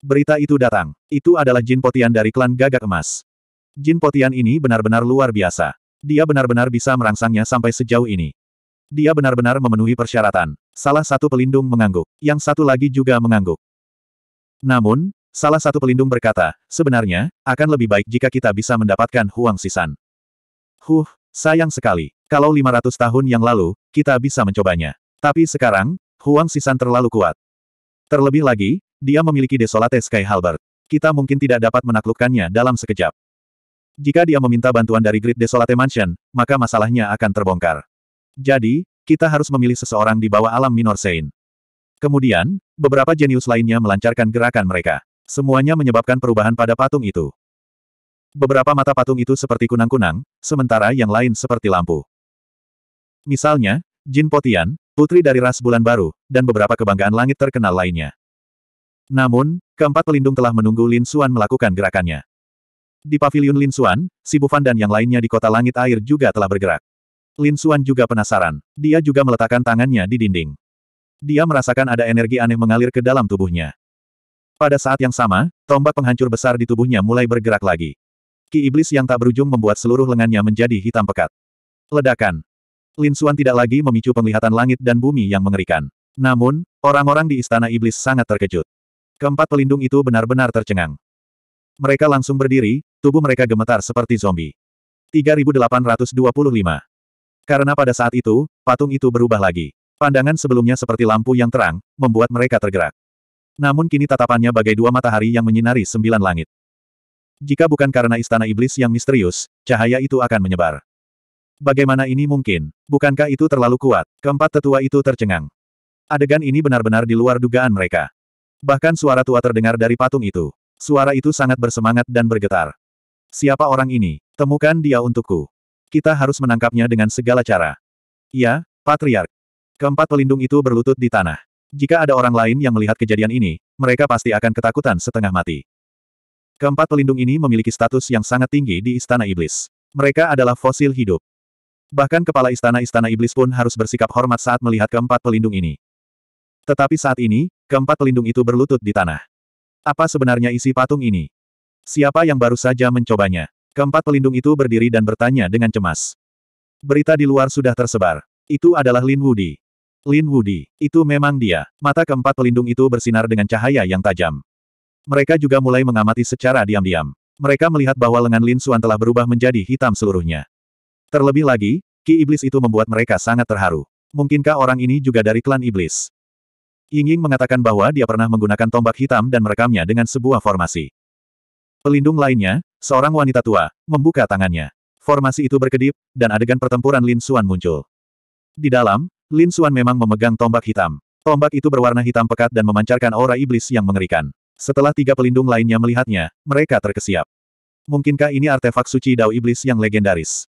Berita itu datang. Itu adalah Jin Potian dari klan Gagak Emas. Jin Potian ini benar-benar luar biasa. Dia benar-benar bisa merangsangnya sampai sejauh ini. Dia benar-benar memenuhi persyaratan. Salah satu pelindung mengangguk, yang satu lagi juga mengangguk. Namun, salah satu pelindung berkata, sebenarnya, akan lebih baik jika kita bisa mendapatkan Huang Sisan. Huh, sayang sekali. Kalau 500 tahun yang lalu, kita bisa mencobanya. Tapi sekarang, Huang Sisan terlalu kuat. Terlebih lagi, dia memiliki Desolate Sky Halbert. Kita mungkin tidak dapat menaklukkannya dalam sekejap. Jika dia meminta bantuan dari Grid Desolate Mansion, maka masalahnya akan terbongkar. Jadi, kita harus memilih seseorang di bawah alam Minor Sein. Kemudian, beberapa jenius lainnya melancarkan gerakan mereka. Semuanya menyebabkan perubahan pada patung itu. Beberapa mata patung itu seperti kunang-kunang, sementara yang lain seperti lampu. Misalnya, Jin Potian, putri dari ras bulan baru, dan beberapa kebanggaan langit terkenal lainnya. Namun, keempat pelindung telah menunggu Lin Xuan melakukan gerakannya. Di pavilion Lin Xuan, si Bufan dan yang lainnya di kota langit air juga telah bergerak. Lin Xuan juga penasaran. Dia juga meletakkan tangannya di dinding. Dia merasakan ada energi aneh mengalir ke dalam tubuhnya. Pada saat yang sama, tombak penghancur besar di tubuhnya mulai bergerak lagi. Ki iblis yang tak berujung membuat seluruh lengannya menjadi hitam pekat. Ledakan. Lin Xuan tidak lagi memicu penglihatan langit dan bumi yang mengerikan. Namun, orang-orang di istana iblis sangat terkejut. Keempat pelindung itu benar-benar tercengang. Mereka langsung berdiri, Tubuh mereka gemetar seperti zombie. 3825. Karena pada saat itu, patung itu berubah lagi. Pandangan sebelumnya seperti lampu yang terang, membuat mereka tergerak. Namun kini tatapannya bagai dua matahari yang menyinari sembilan langit. Jika bukan karena istana iblis yang misterius, cahaya itu akan menyebar. Bagaimana ini mungkin? Bukankah itu terlalu kuat? Keempat tetua itu tercengang. Adegan ini benar-benar di luar dugaan mereka. Bahkan suara tua terdengar dari patung itu. Suara itu sangat bersemangat dan bergetar. Siapa orang ini? Temukan dia untukku. Kita harus menangkapnya dengan segala cara. Ya, Patriark. Keempat pelindung itu berlutut di tanah. Jika ada orang lain yang melihat kejadian ini, mereka pasti akan ketakutan setengah mati. Keempat pelindung ini memiliki status yang sangat tinggi di Istana Iblis. Mereka adalah fosil hidup. Bahkan kepala istana-istana iblis pun harus bersikap hormat saat melihat keempat pelindung ini. Tetapi saat ini, keempat pelindung itu berlutut di tanah. Apa sebenarnya isi patung ini? Siapa yang baru saja mencobanya? Keempat pelindung itu berdiri dan bertanya dengan cemas. Berita di luar sudah tersebar. Itu adalah Lin Wudi. Lin Wudi, itu memang dia. Mata keempat pelindung itu bersinar dengan cahaya yang tajam. Mereka juga mulai mengamati secara diam-diam. Mereka melihat bahwa lengan Lin Xuan telah berubah menjadi hitam seluruhnya. Terlebih lagi, ki iblis itu membuat mereka sangat terharu. Mungkinkah orang ini juga dari klan iblis? Ying Ying mengatakan bahwa dia pernah menggunakan tombak hitam dan merekamnya dengan sebuah formasi. Pelindung lainnya, seorang wanita tua, membuka tangannya. Formasi itu berkedip, dan adegan pertempuran Lin Xuan muncul. Di dalam, Lin Xuan memang memegang tombak hitam. Tombak itu berwarna hitam pekat dan memancarkan aura iblis yang mengerikan. Setelah tiga pelindung lainnya melihatnya, mereka terkesiap. Mungkinkah ini artefak suci Dao Iblis yang legendaris?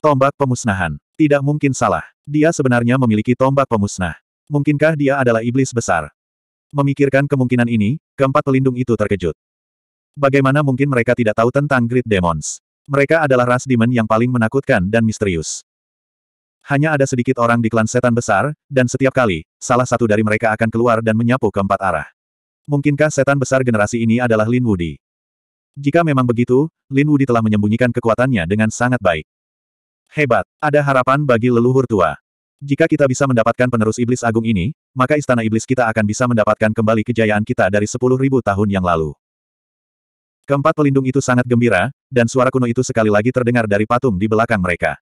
Tombak pemusnahan. Tidak mungkin salah. Dia sebenarnya memiliki tombak pemusnah. Mungkinkah dia adalah iblis besar? Memikirkan kemungkinan ini, keempat pelindung itu terkejut. Bagaimana mungkin mereka tidak tahu tentang Great Demons? Mereka adalah ras demon yang paling menakutkan dan misterius. Hanya ada sedikit orang di klan setan besar, dan setiap kali, salah satu dari mereka akan keluar dan menyapu keempat arah. Mungkinkah setan besar generasi ini adalah Lin Wudi? Jika memang begitu, Lin Wudi telah menyembunyikan kekuatannya dengan sangat baik. Hebat, ada harapan bagi leluhur tua. Jika kita bisa mendapatkan penerus iblis agung ini, maka istana iblis kita akan bisa mendapatkan kembali kejayaan kita dari 10.000 tahun yang lalu. Keempat pelindung itu sangat gembira, dan suara kuno itu sekali lagi terdengar dari patung di belakang mereka.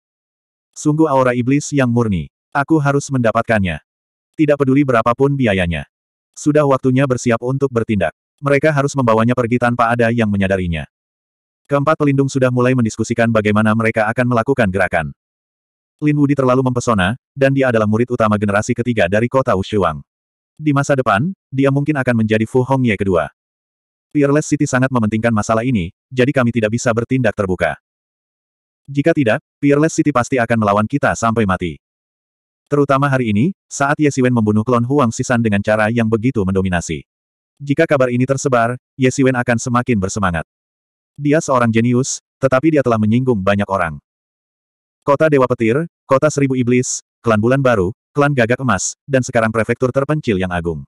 Sungguh aura iblis yang murni. Aku harus mendapatkannya. Tidak peduli berapapun biayanya. Sudah waktunya bersiap untuk bertindak. Mereka harus membawanya pergi tanpa ada yang menyadarinya. Keempat pelindung sudah mulai mendiskusikan bagaimana mereka akan melakukan gerakan. Lin Wudi terlalu mempesona, dan dia adalah murid utama generasi ketiga dari kota Ushuang. Di masa depan, dia mungkin akan menjadi Fu Hongye kedua. Fearless City sangat mementingkan masalah ini, jadi kami tidak bisa bertindak terbuka. Jika tidak, Fearless City pasti akan melawan kita sampai mati. Terutama hari ini, saat Ye Siwen membunuh klon Huang Sisan dengan cara yang begitu mendominasi. Jika kabar ini tersebar, Ye Siwen akan semakin bersemangat. Dia seorang jenius, tetapi dia telah menyinggung banyak orang. Kota Dewa Petir, Kota Seribu Iblis, Klan Bulan Baru, Klan Gagak Emas, dan sekarang prefektur terpencil yang agung.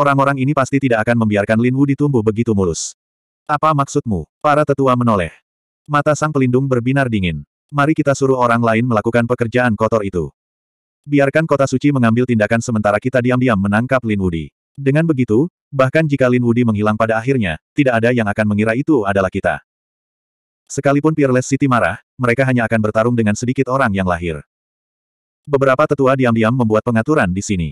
Orang-orang ini pasti tidak akan membiarkan Lin Wu ditumbuh begitu mulus. Apa maksudmu? Para tetua menoleh. Mata sang pelindung berbinar dingin. Mari kita suruh orang lain melakukan pekerjaan kotor itu. Biarkan kota suci mengambil tindakan sementara kita diam-diam menangkap Lin Wudi. Dengan begitu, bahkan jika Lin Wudi menghilang pada akhirnya, tidak ada yang akan mengira itu adalah kita. Sekalipun Peerless City marah, mereka hanya akan bertarung dengan sedikit orang yang lahir. Beberapa tetua diam-diam membuat pengaturan di sini.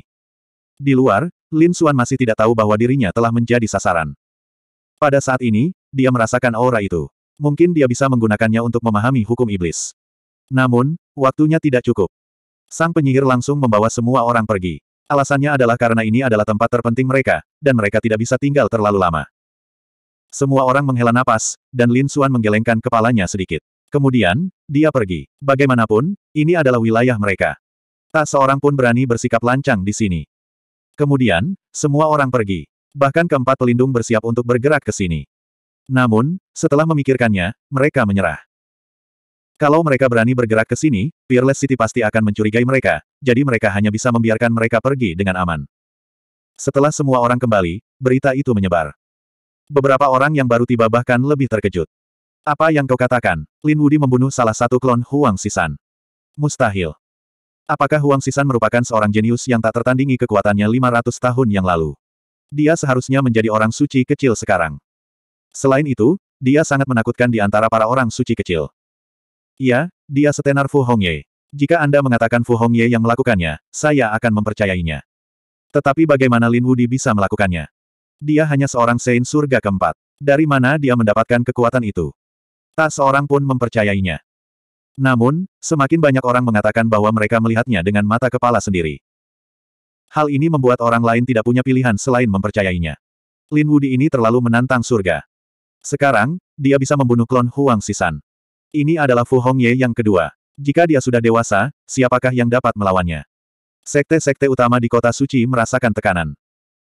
Di luar, Lin Xuan masih tidak tahu bahwa dirinya telah menjadi sasaran. Pada saat ini, dia merasakan aura itu. Mungkin dia bisa menggunakannya untuk memahami hukum iblis. Namun, waktunya tidak cukup. Sang penyihir langsung membawa semua orang pergi. Alasannya adalah karena ini adalah tempat terpenting mereka, dan mereka tidak bisa tinggal terlalu lama. Semua orang menghela napas, dan Lin Xuan menggelengkan kepalanya sedikit. Kemudian, dia pergi. Bagaimanapun, ini adalah wilayah mereka. Tak seorang pun berani bersikap lancang di sini. Kemudian, semua orang pergi. Bahkan keempat pelindung bersiap untuk bergerak ke sini. Namun, setelah memikirkannya, mereka menyerah. Kalau mereka berani bergerak ke sini, Peerless City pasti akan mencurigai mereka, jadi mereka hanya bisa membiarkan mereka pergi dengan aman. Setelah semua orang kembali, berita itu menyebar. Beberapa orang yang baru tiba bahkan lebih terkejut. Apa yang kau katakan? Lin Wudi membunuh salah satu klon Huang Sisan. Mustahil. Apakah Huang Sisan merupakan seorang jenius yang tak tertandingi kekuatannya 500 tahun yang lalu? Dia seharusnya menjadi orang suci kecil sekarang. Selain itu, dia sangat menakutkan di antara para orang suci kecil. Iya, dia setenar Fu Hongye. Jika Anda mengatakan Fu Hongye yang melakukannya, saya akan mempercayainya. Tetapi bagaimana Lin Wudi bisa melakukannya? Dia hanya seorang sein surga keempat. Dari mana dia mendapatkan kekuatan itu? Tak seorang pun mempercayainya. Namun, semakin banyak orang mengatakan bahwa mereka melihatnya dengan mata kepala sendiri. Hal ini membuat orang lain tidak punya pilihan selain mempercayainya. Lin Wudi ini terlalu menantang surga. Sekarang, dia bisa membunuh klon Huang Sisan. Ini adalah Fu Hongye yang kedua. Jika dia sudah dewasa, siapakah yang dapat melawannya? Sekte-sekte utama di kota suci merasakan tekanan.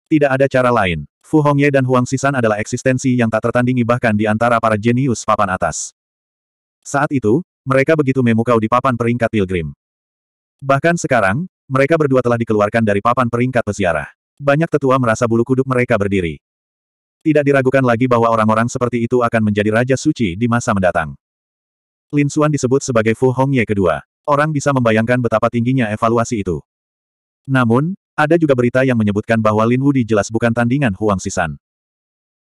Tidak ada cara lain. Fu Hongye dan Huang Sisan adalah eksistensi yang tak tertandingi bahkan di antara para jenius papan atas. Saat itu, mereka begitu memukau di papan peringkat pilgrim. Bahkan sekarang, mereka berdua telah dikeluarkan dari papan peringkat peziarah. Banyak tetua merasa bulu kuduk mereka berdiri. Tidak diragukan lagi bahwa orang-orang seperti itu akan menjadi Raja Suci di masa mendatang. Lin Xuan disebut sebagai Fu Hongye kedua. Orang bisa membayangkan betapa tingginya evaluasi itu. Namun, ada juga berita yang menyebutkan bahwa Lin Wudi jelas bukan tandingan Huang Sisan.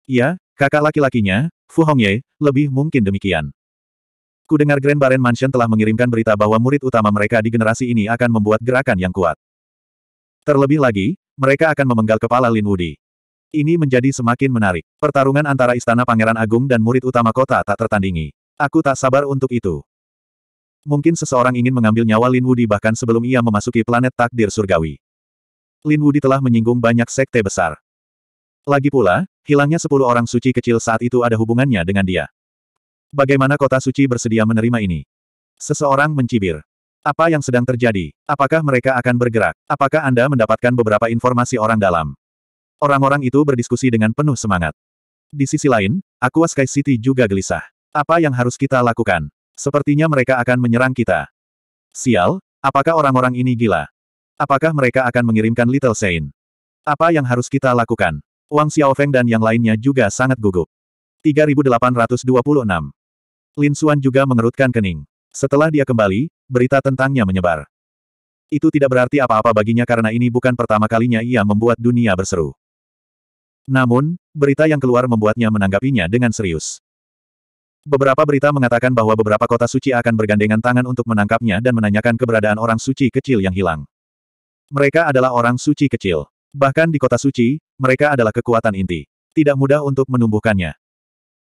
Iya, kakak laki-lakinya, Fu Hongye, lebih mungkin demikian. Ku dengar Grand Baron Mansion telah mengirimkan berita bahwa murid utama mereka di generasi ini akan membuat gerakan yang kuat. Terlebih lagi, mereka akan memenggal kepala Lin Wudi. Ini menjadi semakin menarik. Pertarungan antara Istana Pangeran Agung dan murid utama kota tak tertandingi. Aku tak sabar untuk itu. Mungkin seseorang ingin mengambil nyawa Lin Wudi bahkan sebelum ia memasuki planet takdir surgawi. Lin Wudi telah menyinggung banyak sekte besar. Lagi pula, hilangnya sepuluh orang suci kecil saat itu ada hubungannya dengan dia. Bagaimana kota suci bersedia menerima ini? Seseorang mencibir. Apa yang sedang terjadi? Apakah mereka akan bergerak? Apakah Anda mendapatkan beberapa informasi orang dalam? Orang-orang itu berdiskusi dengan penuh semangat. Di sisi lain, Aqua Sky City juga gelisah. Apa yang harus kita lakukan? Sepertinya mereka akan menyerang kita. Sial, apakah orang-orang ini gila? Apakah mereka akan mengirimkan Little Saint? Apa yang harus kita lakukan? Wang Xiaofeng dan yang lainnya juga sangat gugup. 3826 Lin Xuan juga mengerutkan kening. Setelah dia kembali, berita tentangnya menyebar. Itu tidak berarti apa-apa baginya karena ini bukan pertama kalinya ia membuat dunia berseru. Namun, berita yang keluar membuatnya menanggapinya dengan serius. Beberapa berita mengatakan bahwa beberapa kota suci akan bergandengan tangan untuk menangkapnya dan menanyakan keberadaan orang suci kecil yang hilang. Mereka adalah orang suci kecil. Bahkan di kota suci, mereka adalah kekuatan inti. Tidak mudah untuk menumbuhkannya.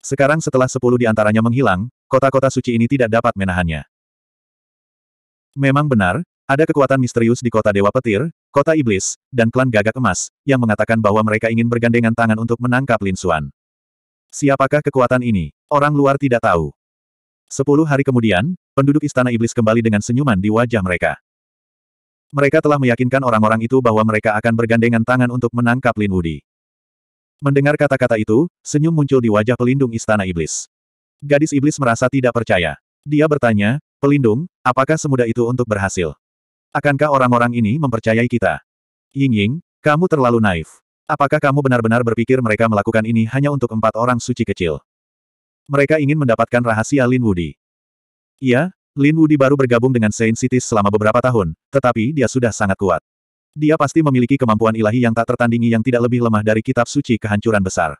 Sekarang setelah sepuluh di antaranya menghilang, kota-kota suci ini tidak dapat menahannya. Memang benar, ada kekuatan misterius di kota Dewa Petir, kota Iblis, dan klan Gagak Emas, yang mengatakan bahwa mereka ingin bergandengan tangan untuk menangkap Lin Xuan. Siapakah kekuatan ini? Orang luar tidak tahu. Sepuluh hari kemudian, penduduk Istana Iblis kembali dengan senyuman di wajah mereka. Mereka telah meyakinkan orang-orang itu bahwa mereka akan bergandengan tangan untuk menangkap Lin Wudi. Mendengar kata-kata itu, senyum muncul di wajah pelindung Istana Iblis. Gadis iblis merasa tidak percaya. Dia bertanya, pelindung, apakah semudah itu untuk berhasil? Akankah orang-orang ini mempercayai kita? Ying Ying, kamu terlalu naif. Apakah kamu benar-benar berpikir mereka melakukan ini hanya untuk empat orang suci kecil? Mereka ingin mendapatkan rahasia Lin Wudi. Iya, Lin Wudi baru bergabung dengan Saint Cities selama beberapa tahun, tetapi dia sudah sangat kuat. Dia pasti memiliki kemampuan ilahi yang tak tertandingi yang tidak lebih lemah dari kitab suci kehancuran besar.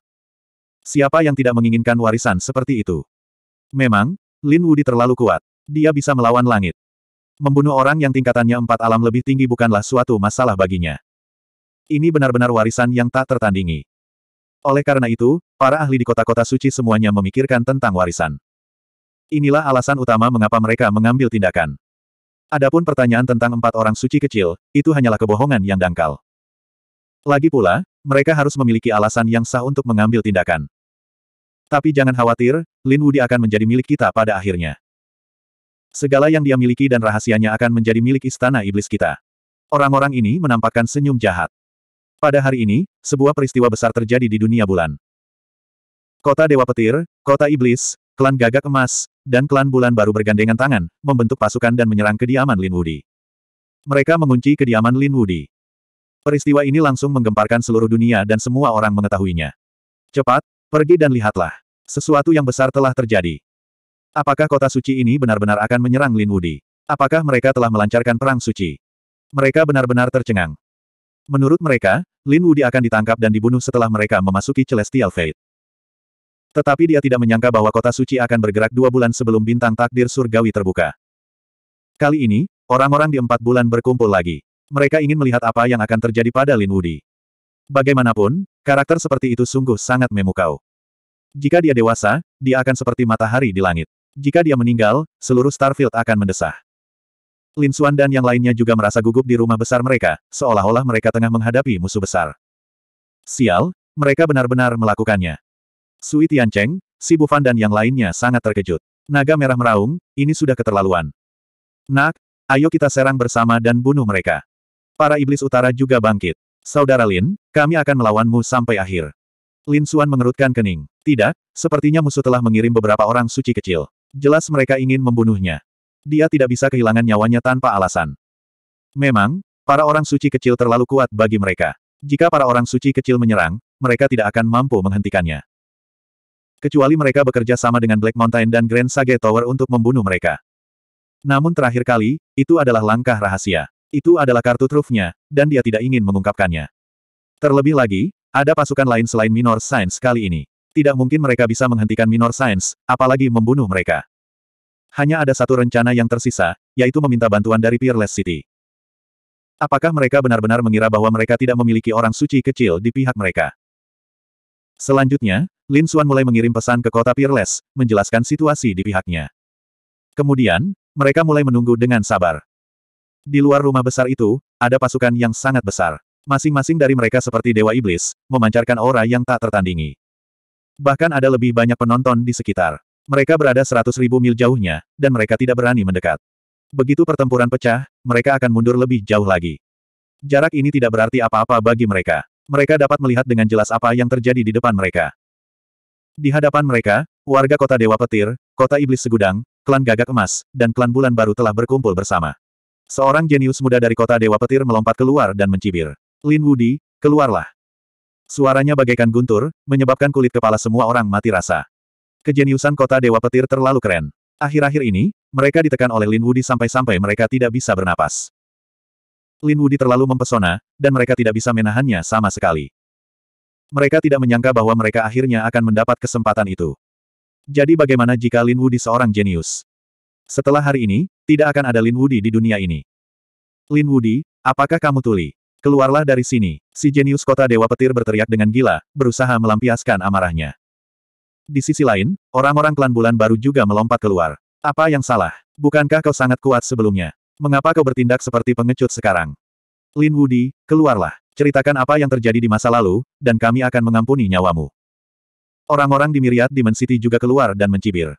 Siapa yang tidak menginginkan warisan seperti itu? Memang, Lin Wudi terlalu kuat. Dia bisa melawan langit. Membunuh orang yang tingkatannya empat alam lebih tinggi bukanlah suatu masalah baginya. Ini benar-benar warisan yang tak tertandingi. Oleh karena itu, para ahli di kota-kota suci semuanya memikirkan tentang warisan. Inilah alasan utama mengapa mereka mengambil tindakan. Adapun pertanyaan tentang empat orang suci kecil, itu hanyalah kebohongan yang dangkal. Lagi pula, mereka harus memiliki alasan yang sah untuk mengambil tindakan. Tapi jangan khawatir, Lin Wudi akan menjadi milik kita pada akhirnya. Segala yang dia miliki dan rahasianya akan menjadi milik istana iblis kita. Orang-orang ini menampakkan senyum jahat. Pada hari ini, sebuah peristiwa besar terjadi di dunia bulan. Kota Dewa Petir, Kota Iblis, Klan Gagak Emas, dan Klan Bulan baru bergandengan tangan, membentuk pasukan dan menyerang kediaman Lin Wudi. Mereka mengunci kediaman Lin Wudi. Peristiwa ini langsung menggemparkan seluruh dunia dan semua orang mengetahuinya. Cepat, Pergi dan lihatlah. Sesuatu yang besar telah terjadi. Apakah kota suci ini benar-benar akan menyerang Lin Wudi? Apakah mereka telah melancarkan perang suci? Mereka benar-benar tercengang. Menurut mereka, Lin Wudi akan ditangkap dan dibunuh setelah mereka memasuki Celestial Fate. Tetapi dia tidak menyangka bahwa kota suci akan bergerak dua bulan sebelum bintang takdir surgawi terbuka. Kali ini, orang-orang di empat bulan berkumpul lagi. Mereka ingin melihat apa yang akan terjadi pada Lin Wudi. Bagaimanapun, karakter seperti itu sungguh sangat memukau. Jika dia dewasa, dia akan seperti matahari di langit. Jika dia meninggal, seluruh Starfield akan mendesah. Lin Xuan dan yang lainnya juga merasa gugup di rumah besar mereka, seolah-olah mereka tengah menghadapi musuh besar. Sial, mereka benar-benar melakukannya. Sui Tiancheng, Si Bufan dan yang lainnya sangat terkejut. Naga merah meraung, ini sudah keterlaluan. Nak, ayo kita serang bersama dan bunuh mereka. Para iblis utara juga bangkit. Saudara Lin, kami akan melawanmu sampai akhir. Lin Suan mengerutkan kening. Tidak, sepertinya musuh telah mengirim beberapa orang suci kecil. Jelas mereka ingin membunuhnya. Dia tidak bisa kehilangan nyawanya tanpa alasan. Memang, para orang suci kecil terlalu kuat bagi mereka. Jika para orang suci kecil menyerang, mereka tidak akan mampu menghentikannya. Kecuali mereka bekerja sama dengan Black Mountain dan Grand Sage Tower untuk membunuh mereka. Namun terakhir kali, itu adalah langkah rahasia. Itu adalah kartu trufnya, dan dia tidak ingin mengungkapkannya. Terlebih lagi, ada pasukan lain selain Minor Science kali ini. Tidak mungkin mereka bisa menghentikan Minor Science, apalagi membunuh mereka. Hanya ada satu rencana yang tersisa, yaitu meminta bantuan dari Peerless City. Apakah mereka benar-benar mengira bahwa mereka tidak memiliki orang suci kecil di pihak mereka? Selanjutnya, Lin Xuan mulai mengirim pesan ke kota Peerless, menjelaskan situasi di pihaknya. Kemudian, mereka mulai menunggu dengan sabar. Di luar rumah besar itu, ada pasukan yang sangat besar. Masing-masing dari mereka seperti dewa iblis, memancarkan aura yang tak tertandingi. Bahkan ada lebih banyak penonton di sekitar. Mereka berada seratus ribu mil jauhnya, dan mereka tidak berani mendekat. Begitu pertempuran pecah, mereka akan mundur lebih jauh lagi. Jarak ini tidak berarti apa-apa bagi mereka. Mereka dapat melihat dengan jelas apa yang terjadi di depan mereka. Di hadapan mereka, warga kota Dewa Petir, kota Iblis Segudang, klan Gagak Emas, dan klan Bulan Baru telah berkumpul bersama. Seorang jenius muda dari kota Dewa Petir melompat keluar dan mencibir. Lin Wudi, keluarlah. Suaranya bagaikan guntur, menyebabkan kulit kepala semua orang mati rasa. Kejeniusan kota Dewa Petir terlalu keren. Akhir-akhir ini, mereka ditekan oleh Lin Wudi sampai-sampai mereka tidak bisa bernapas. Lin Wudi terlalu mempesona, dan mereka tidak bisa menahannya sama sekali. Mereka tidak menyangka bahwa mereka akhirnya akan mendapat kesempatan itu. Jadi bagaimana jika Lin Wudi seorang jenius? Setelah hari ini, tidak akan ada Lin Wudi di dunia ini. Lin Wudi, apakah kamu tuli? Keluarlah dari sini. Si jenius kota Dewa Petir berteriak dengan gila, berusaha melampiaskan amarahnya. Di sisi lain, orang-orang klan bulan baru juga melompat keluar. Apa yang salah? Bukankah kau sangat kuat sebelumnya? Mengapa kau bertindak seperti pengecut sekarang? Lin Wudi, keluarlah. Ceritakan apa yang terjadi di masa lalu, dan kami akan mengampuni nyawamu. Orang-orang di Miriat Dimensity City juga keluar dan mencibir.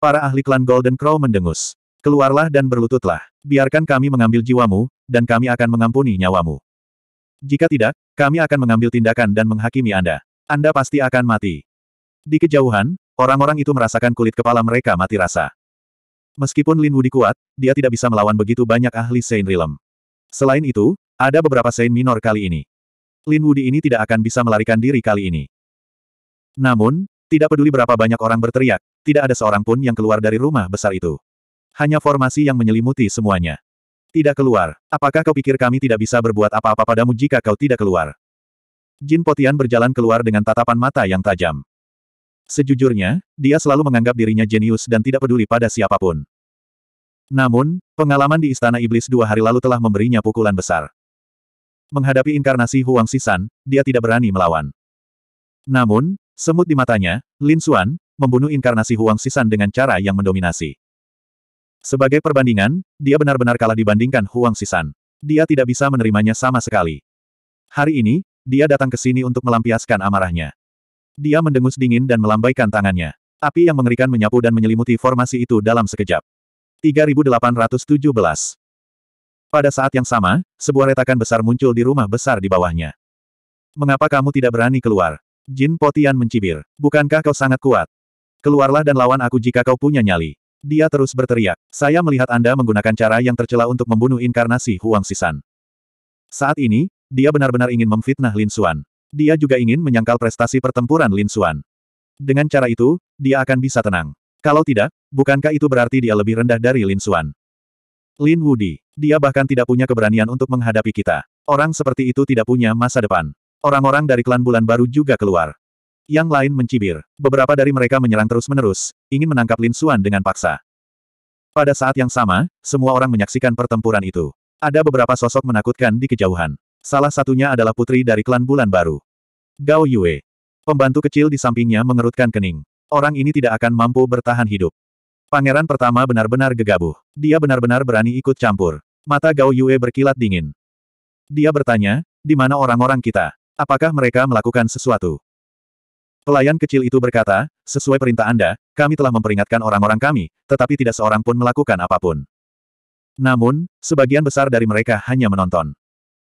Para ahli klan Golden Crow mendengus. Keluarlah dan berlututlah. Biarkan kami mengambil jiwamu, dan kami akan mengampuni nyawamu. Jika tidak, kami akan mengambil tindakan dan menghakimi Anda. Anda pasti akan mati. Di kejauhan, orang-orang itu merasakan kulit kepala mereka mati rasa. Meskipun Lin Wudi kuat, dia tidak bisa melawan begitu banyak ahli Saint Realm. Selain itu, ada beberapa Saint Minor kali ini. Lin Wudi ini tidak akan bisa melarikan diri kali ini. Namun, tidak peduli berapa banyak orang berteriak, tidak ada seorang pun yang keluar dari rumah besar itu. Hanya formasi yang menyelimuti semuanya. Tidak keluar. Apakah kau pikir kami tidak bisa berbuat apa-apa padamu jika kau tidak keluar? Jin Potian berjalan keluar dengan tatapan mata yang tajam. Sejujurnya, dia selalu menganggap dirinya jenius dan tidak peduli pada siapapun. Namun, pengalaman di Istana Iblis dua hari lalu telah memberinya pukulan besar. Menghadapi inkarnasi Huang Sisan, dia tidak berani melawan. Namun, Semut di matanya, Lin Xuan, membunuh inkarnasi Huang Sisan dengan cara yang mendominasi. Sebagai perbandingan, dia benar-benar kalah dibandingkan Huang Sisan. Dia tidak bisa menerimanya sama sekali. Hari ini, dia datang ke sini untuk melampiaskan amarahnya. Dia mendengus dingin dan melambaikan tangannya. Api yang mengerikan menyapu dan menyelimuti formasi itu dalam sekejap. 3817 Pada saat yang sama, sebuah retakan besar muncul di rumah besar di bawahnya. Mengapa kamu tidak berani keluar? Jin Potian mencibir. Bukankah kau sangat kuat? Keluarlah dan lawan aku jika kau punya nyali. Dia terus berteriak. Saya melihat Anda menggunakan cara yang tercela untuk membunuh inkarnasi Huang Sisan. Saat ini, dia benar-benar ingin memfitnah Lin Xuan. Dia juga ingin menyangkal prestasi pertempuran Lin Xuan. Dengan cara itu, dia akan bisa tenang. Kalau tidak, bukankah itu berarti dia lebih rendah dari Lin Xuan? Lin Wudi, dia bahkan tidak punya keberanian untuk menghadapi kita. Orang seperti itu tidak punya masa depan. Orang-orang dari klan Bulan Baru juga keluar. Yang lain mencibir. Beberapa dari mereka menyerang terus-menerus, ingin menangkap Lin Xuan dengan paksa. Pada saat yang sama, semua orang menyaksikan pertempuran itu. Ada beberapa sosok menakutkan di kejauhan. Salah satunya adalah putri dari klan Bulan Baru. Gao Yue. Pembantu kecil di sampingnya mengerutkan kening. Orang ini tidak akan mampu bertahan hidup. Pangeran pertama benar-benar gegabah. Dia benar-benar berani ikut campur. Mata Gao Yue berkilat dingin. Dia bertanya, di mana orang-orang kita? Apakah mereka melakukan sesuatu? Pelayan kecil itu berkata, sesuai perintah Anda, kami telah memperingatkan orang-orang kami, tetapi tidak seorang pun melakukan apapun. Namun, sebagian besar dari mereka hanya menonton.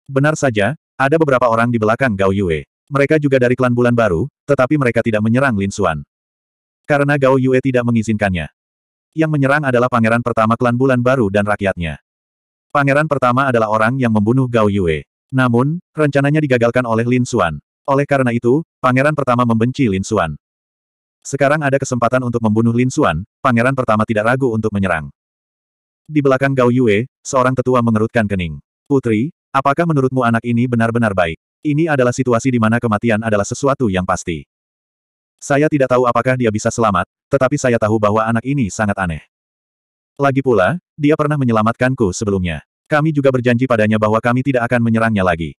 Benar saja, ada beberapa orang di belakang Gao Yue. Mereka juga dari klan Bulan Baru, tetapi mereka tidak menyerang Lin Xuan. Karena Gao Yue tidak mengizinkannya. Yang menyerang adalah pangeran pertama klan Bulan Baru dan rakyatnya. Pangeran pertama adalah orang yang membunuh Gao Yue. Namun, rencananya digagalkan oleh Lin Xuan. Oleh karena itu, pangeran pertama membenci Lin Xuan. Sekarang ada kesempatan untuk membunuh Lin Xuan, pangeran pertama tidak ragu untuk menyerang. Di belakang Gao Yue, seorang tetua mengerutkan kening. Putri, apakah menurutmu anak ini benar-benar baik? Ini adalah situasi di mana kematian adalah sesuatu yang pasti. Saya tidak tahu apakah dia bisa selamat, tetapi saya tahu bahwa anak ini sangat aneh. Lagi pula, dia pernah menyelamatkanku sebelumnya. Kami juga berjanji padanya bahwa kami tidak akan menyerangnya lagi.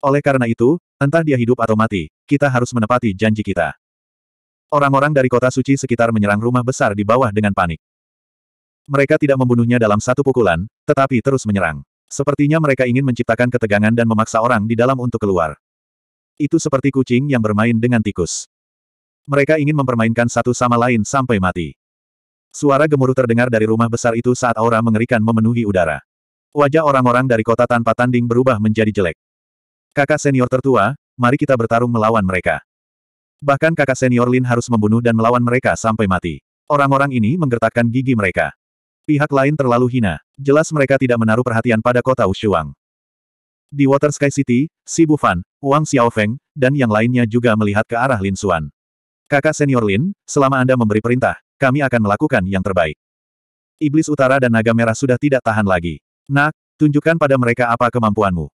Oleh karena itu, entah dia hidup atau mati, kita harus menepati janji kita. Orang-orang dari kota suci sekitar menyerang rumah besar di bawah dengan panik. Mereka tidak membunuhnya dalam satu pukulan, tetapi terus menyerang. Sepertinya mereka ingin menciptakan ketegangan dan memaksa orang di dalam untuk keluar. Itu seperti kucing yang bermain dengan tikus. Mereka ingin mempermainkan satu sama lain sampai mati. Suara gemuruh terdengar dari rumah besar itu saat aura mengerikan memenuhi udara. Wajah orang-orang dari kota tanpa tanding berubah menjadi jelek. Kakak senior tertua, mari kita bertarung melawan mereka. Bahkan kakak senior Lin harus membunuh dan melawan mereka sampai mati. Orang-orang ini menggertakkan gigi mereka. Pihak lain terlalu hina. Jelas mereka tidak menaruh perhatian pada kota Ushuang. Di Water Sky City, Si Bufan, Wang Xiaofeng, dan yang lainnya juga melihat ke arah Lin Xuan. Kakak senior Lin, selama Anda memberi perintah, kami akan melakukan yang terbaik. Iblis utara dan naga merah sudah tidak tahan lagi. Nak, tunjukkan pada mereka apa kemampuanmu.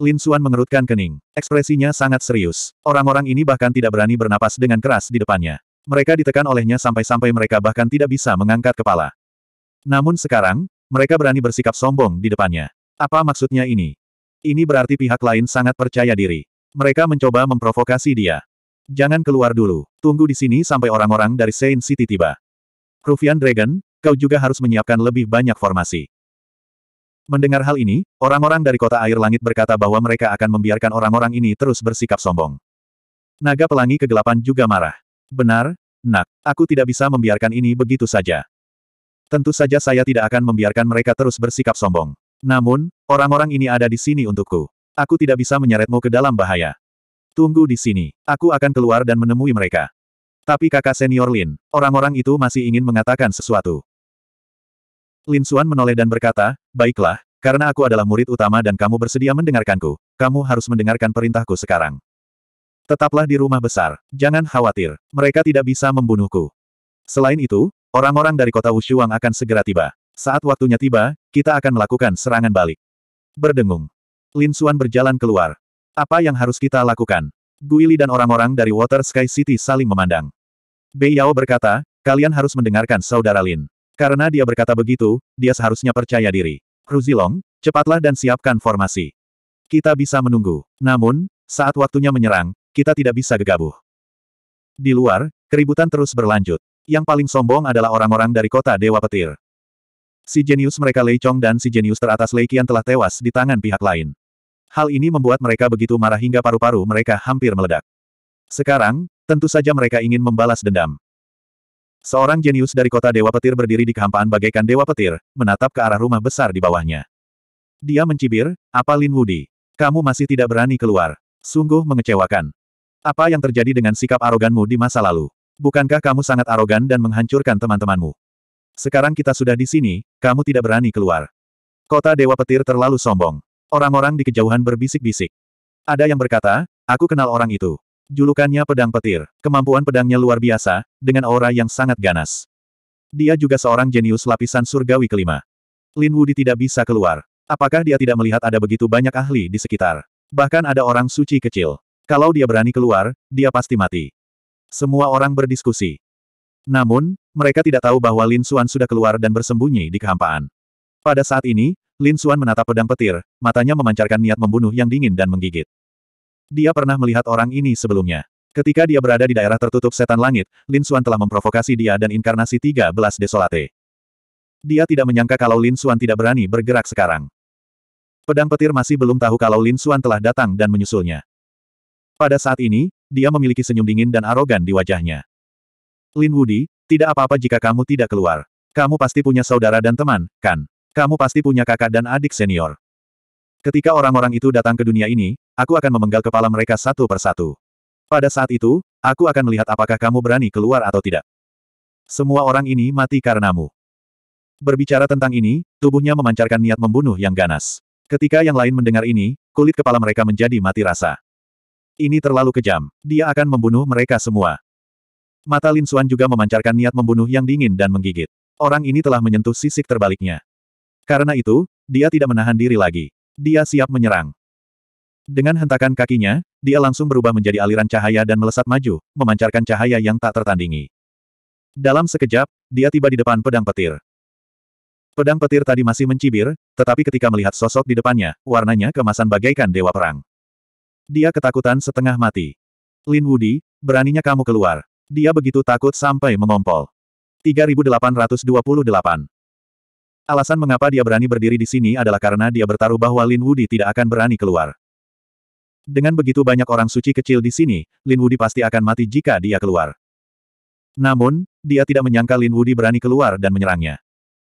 Lin Suan mengerutkan kening. Ekspresinya sangat serius. Orang-orang ini bahkan tidak berani bernapas dengan keras di depannya. Mereka ditekan olehnya sampai-sampai mereka bahkan tidak bisa mengangkat kepala. Namun sekarang, mereka berani bersikap sombong di depannya. Apa maksudnya ini? Ini berarti pihak lain sangat percaya diri. Mereka mencoba memprovokasi dia. Jangan keluar dulu. Tunggu di sini sampai orang-orang dari Saint City tiba. Rufian Dragon, kau juga harus menyiapkan lebih banyak formasi. Mendengar hal ini, orang-orang dari kota air langit berkata bahwa mereka akan membiarkan orang-orang ini terus bersikap sombong. Naga pelangi kegelapan juga marah. Benar, nak, aku tidak bisa membiarkan ini begitu saja. Tentu saja saya tidak akan membiarkan mereka terus bersikap sombong. Namun, orang-orang ini ada di sini untukku. Aku tidak bisa menyeretmu ke dalam bahaya. Tunggu di sini. Aku akan keluar dan menemui mereka. Tapi kakak senior Lin, orang-orang itu masih ingin mengatakan sesuatu. Lin Suan menoleh dan berkata, Baiklah, karena aku adalah murid utama dan kamu bersedia mendengarkanku, kamu harus mendengarkan perintahku sekarang. Tetaplah di rumah besar, jangan khawatir, mereka tidak bisa membunuhku. Selain itu, orang-orang dari kota Wushuang akan segera tiba. Saat waktunya tiba, kita akan melakukan serangan balik. Berdengung. Lin Suan berjalan keluar. Apa yang harus kita lakukan? Guili dan orang-orang dari Water Sky City saling memandang. Bei Yao berkata, kalian harus mendengarkan saudara Lin. Karena dia berkata begitu, dia seharusnya percaya diri. Zilong, cepatlah dan siapkan formasi. Kita bisa menunggu. Namun, saat waktunya menyerang, kita tidak bisa gegabah. Di luar, keributan terus berlanjut. Yang paling sombong adalah orang-orang dari kota Dewa Petir. Si jenius mereka Lei Chong dan si jenius teratas Lei Qian telah tewas di tangan pihak lain. Hal ini membuat mereka begitu marah hingga paru-paru mereka hampir meledak. Sekarang, tentu saja mereka ingin membalas dendam. Seorang jenius dari kota Dewa Petir berdiri di kehampaan bagaikan Dewa Petir, menatap ke arah rumah besar di bawahnya. Dia mencibir, apa Lin Wudi? Kamu masih tidak berani keluar. Sungguh mengecewakan. Apa yang terjadi dengan sikap aroganmu di masa lalu? Bukankah kamu sangat arogan dan menghancurkan teman-temanmu? Sekarang kita sudah di sini, kamu tidak berani keluar. Kota Dewa Petir terlalu sombong. Orang-orang di kejauhan berbisik-bisik. Ada yang berkata, aku kenal orang itu. Julukannya pedang petir. Kemampuan pedangnya luar biasa, dengan aura yang sangat ganas. Dia juga seorang jenius lapisan surgawi kelima. Lin Wudi tidak bisa keluar. Apakah dia tidak melihat ada begitu banyak ahli di sekitar? Bahkan ada orang suci kecil. Kalau dia berani keluar, dia pasti mati. Semua orang berdiskusi. Namun, mereka tidak tahu bahwa Lin Xuan sudah keluar dan bersembunyi di kehampaan. Pada saat ini, Lin Xuan menatap pedang petir, matanya memancarkan niat membunuh yang dingin dan menggigit. Dia pernah melihat orang ini sebelumnya. Ketika dia berada di daerah tertutup setan langit, Lin Xuan telah memprovokasi dia dan inkarnasi 13 Desolate. Dia tidak menyangka kalau Lin Xuan tidak berani bergerak sekarang. Pedang petir masih belum tahu kalau Lin Xuan telah datang dan menyusulnya. Pada saat ini, dia memiliki senyum dingin dan arogan di wajahnya. Lin Wudi, tidak apa-apa jika kamu tidak keluar. Kamu pasti punya saudara dan teman, kan? Kamu pasti punya kakak dan adik senior. Ketika orang-orang itu datang ke dunia ini, aku akan memenggal kepala mereka satu persatu. Pada saat itu, aku akan melihat apakah kamu berani keluar atau tidak. Semua orang ini mati karenamu. Berbicara tentang ini, tubuhnya memancarkan niat membunuh yang ganas. Ketika yang lain mendengar ini, kulit kepala mereka menjadi mati rasa. Ini terlalu kejam. Dia akan membunuh mereka semua. Mata Lin Xuan juga memancarkan niat membunuh yang dingin dan menggigit. Orang ini telah menyentuh sisik terbaliknya. Karena itu, dia tidak menahan diri lagi. Dia siap menyerang. Dengan hentakan kakinya, dia langsung berubah menjadi aliran cahaya dan melesat maju, memancarkan cahaya yang tak tertandingi. Dalam sekejap, dia tiba di depan pedang petir. Pedang petir tadi masih mencibir, tetapi ketika melihat sosok di depannya, warnanya kemasan bagaikan dewa perang. Dia ketakutan setengah mati. Lin Wudi, beraninya kamu keluar. Dia begitu takut sampai mengompol. 3828 Alasan mengapa dia berani berdiri di sini adalah karena dia bertaruh bahwa Lin Wudi tidak akan berani keluar. Dengan begitu banyak orang suci kecil di sini, Lin Wudi pasti akan mati jika dia keluar. Namun, dia tidak menyangka Lin Wudi berani keluar dan menyerangnya.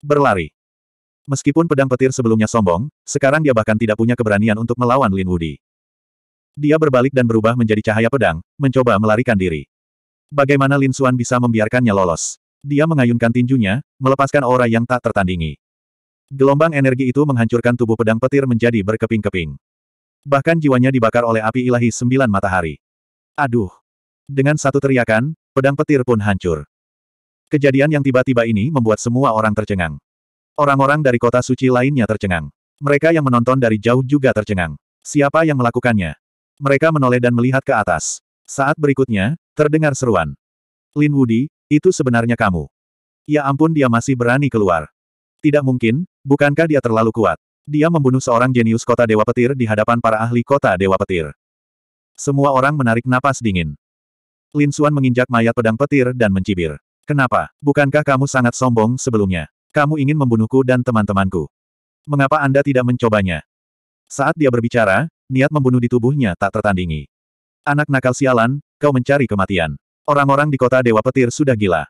Berlari. Meskipun pedang petir sebelumnya sombong, sekarang dia bahkan tidak punya keberanian untuk melawan Lin Wudi. Dia berbalik dan berubah menjadi cahaya pedang, mencoba melarikan diri. Bagaimana Lin Xuan bisa membiarkannya lolos? Dia mengayunkan tinjunya, melepaskan aura yang tak tertandingi. Gelombang energi itu menghancurkan tubuh pedang petir menjadi berkeping-keping bahkan jiwanya dibakar oleh api ilahi sembilan matahari. Aduh! Dengan satu teriakan, pedang petir pun hancur. Kejadian yang tiba-tiba ini membuat semua orang tercengang. Orang-orang dari kota suci lainnya tercengang. Mereka yang menonton dari jauh juga tercengang. Siapa yang melakukannya? Mereka menoleh dan melihat ke atas. Saat berikutnya, terdengar seruan. Lin Woody, itu sebenarnya kamu. Ya ampun dia masih berani keluar. Tidak mungkin, bukankah dia terlalu kuat? Dia membunuh seorang jenius kota Dewa Petir di hadapan para ahli kota Dewa Petir. Semua orang menarik napas dingin. Lin Xuan menginjak mayat pedang petir dan mencibir. Kenapa? Bukankah kamu sangat sombong sebelumnya? Kamu ingin membunuhku dan teman-temanku. Mengapa Anda tidak mencobanya? Saat dia berbicara, niat membunuh di tubuhnya tak tertandingi. Anak nakal sialan, kau mencari kematian. Orang-orang di kota Dewa Petir sudah gila.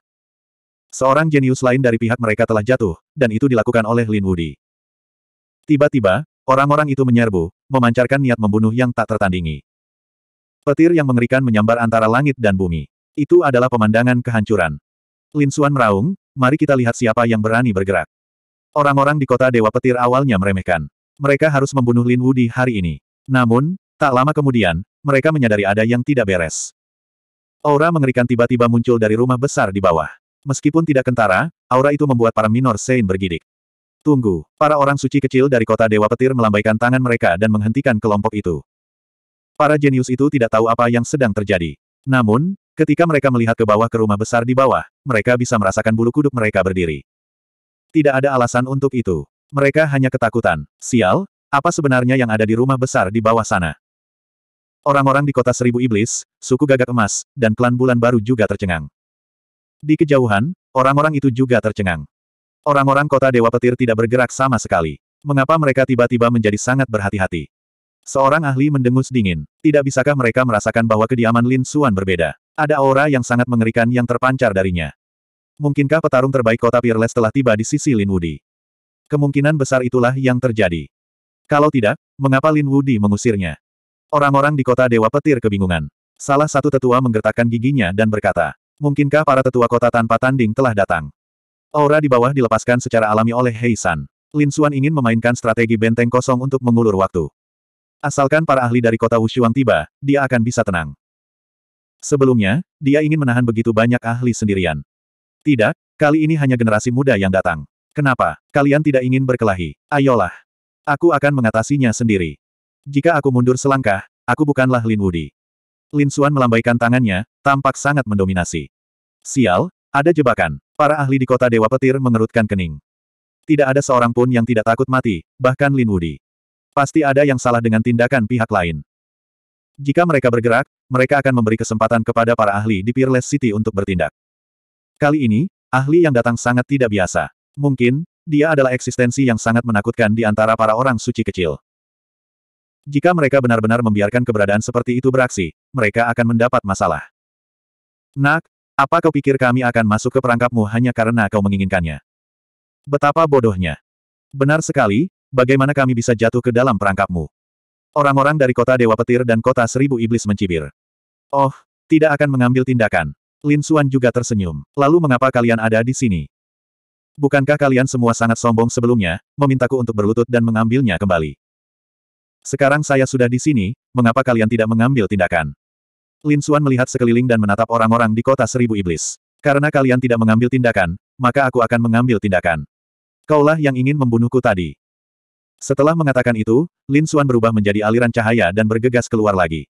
Seorang jenius lain dari pihak mereka telah jatuh, dan itu dilakukan oleh Lin Woody. Tiba-tiba, orang-orang itu menyerbu, memancarkan niat membunuh yang tak tertandingi. Petir yang mengerikan menyambar antara langit dan bumi. Itu adalah pemandangan kehancuran. Lin Xuan meraung, mari kita lihat siapa yang berani bergerak. Orang-orang di kota Dewa Petir awalnya meremehkan. Mereka harus membunuh Lin Wu di hari ini. Namun, tak lama kemudian, mereka menyadari ada yang tidak beres. Aura mengerikan tiba-tiba muncul dari rumah besar di bawah. Meskipun tidak kentara, aura itu membuat para minor Sein bergidik. Tunggu, para orang suci kecil dari kota Dewa Petir melambaikan tangan mereka dan menghentikan kelompok itu. Para jenius itu tidak tahu apa yang sedang terjadi. Namun, ketika mereka melihat ke bawah ke rumah besar di bawah, mereka bisa merasakan bulu kuduk mereka berdiri. Tidak ada alasan untuk itu. Mereka hanya ketakutan. Sial, apa sebenarnya yang ada di rumah besar di bawah sana? Orang-orang di kota seribu iblis, suku gagak emas, dan klan bulan baru juga tercengang. Di kejauhan, orang-orang itu juga tercengang. Orang-orang kota Dewa Petir tidak bergerak sama sekali. Mengapa mereka tiba-tiba menjadi sangat berhati-hati? Seorang ahli mendengus dingin. Tidak bisakah mereka merasakan bahwa kediaman Lin Suan berbeda? Ada aura yang sangat mengerikan yang terpancar darinya. Mungkinkah petarung terbaik kota Peerless telah tiba di sisi Lin Wudi? Kemungkinan besar itulah yang terjadi. Kalau tidak, mengapa Lin Wudi mengusirnya? Orang-orang di kota Dewa Petir kebingungan. Salah satu tetua menggertakkan giginya dan berkata, Mungkinkah para tetua kota tanpa tanding telah datang? Aura di bawah dilepaskan secara alami oleh Hei San. Lin Xuan ingin memainkan strategi benteng kosong untuk mengulur waktu. Asalkan para ahli dari kota Wushuang tiba, dia akan bisa tenang. Sebelumnya, dia ingin menahan begitu banyak ahli sendirian. Tidak, kali ini hanya generasi muda yang datang. Kenapa? Kalian tidak ingin berkelahi. Ayolah. Aku akan mengatasinya sendiri. Jika aku mundur selangkah, aku bukanlah Lin Wudi. Lin Xuan melambaikan tangannya, tampak sangat mendominasi. Sial, ada jebakan. Para ahli di kota Dewa Petir mengerutkan kening. Tidak ada seorang pun yang tidak takut mati, bahkan Lin Wudi. Pasti ada yang salah dengan tindakan pihak lain. Jika mereka bergerak, mereka akan memberi kesempatan kepada para ahli di Peerless City untuk bertindak. Kali ini, ahli yang datang sangat tidak biasa. Mungkin, dia adalah eksistensi yang sangat menakutkan di antara para orang suci kecil. Jika mereka benar-benar membiarkan keberadaan seperti itu beraksi, mereka akan mendapat masalah. Nak, apa kau pikir kami akan masuk ke perangkapmu hanya karena kau menginginkannya? Betapa bodohnya. Benar sekali, bagaimana kami bisa jatuh ke dalam perangkapmu? Orang-orang dari kota Dewa Petir dan kota Seribu Iblis mencibir. Oh, tidak akan mengambil tindakan. Lin Suan juga tersenyum. Lalu mengapa kalian ada di sini? Bukankah kalian semua sangat sombong sebelumnya, memintaku untuk berlutut dan mengambilnya kembali? Sekarang saya sudah di sini, mengapa kalian tidak mengambil tindakan? Lin Suan melihat sekeliling dan menatap orang-orang di kota seribu iblis. Karena kalian tidak mengambil tindakan, maka aku akan mengambil tindakan. Kaulah yang ingin membunuhku tadi. Setelah mengatakan itu, Lin Suan berubah menjadi aliran cahaya dan bergegas keluar lagi.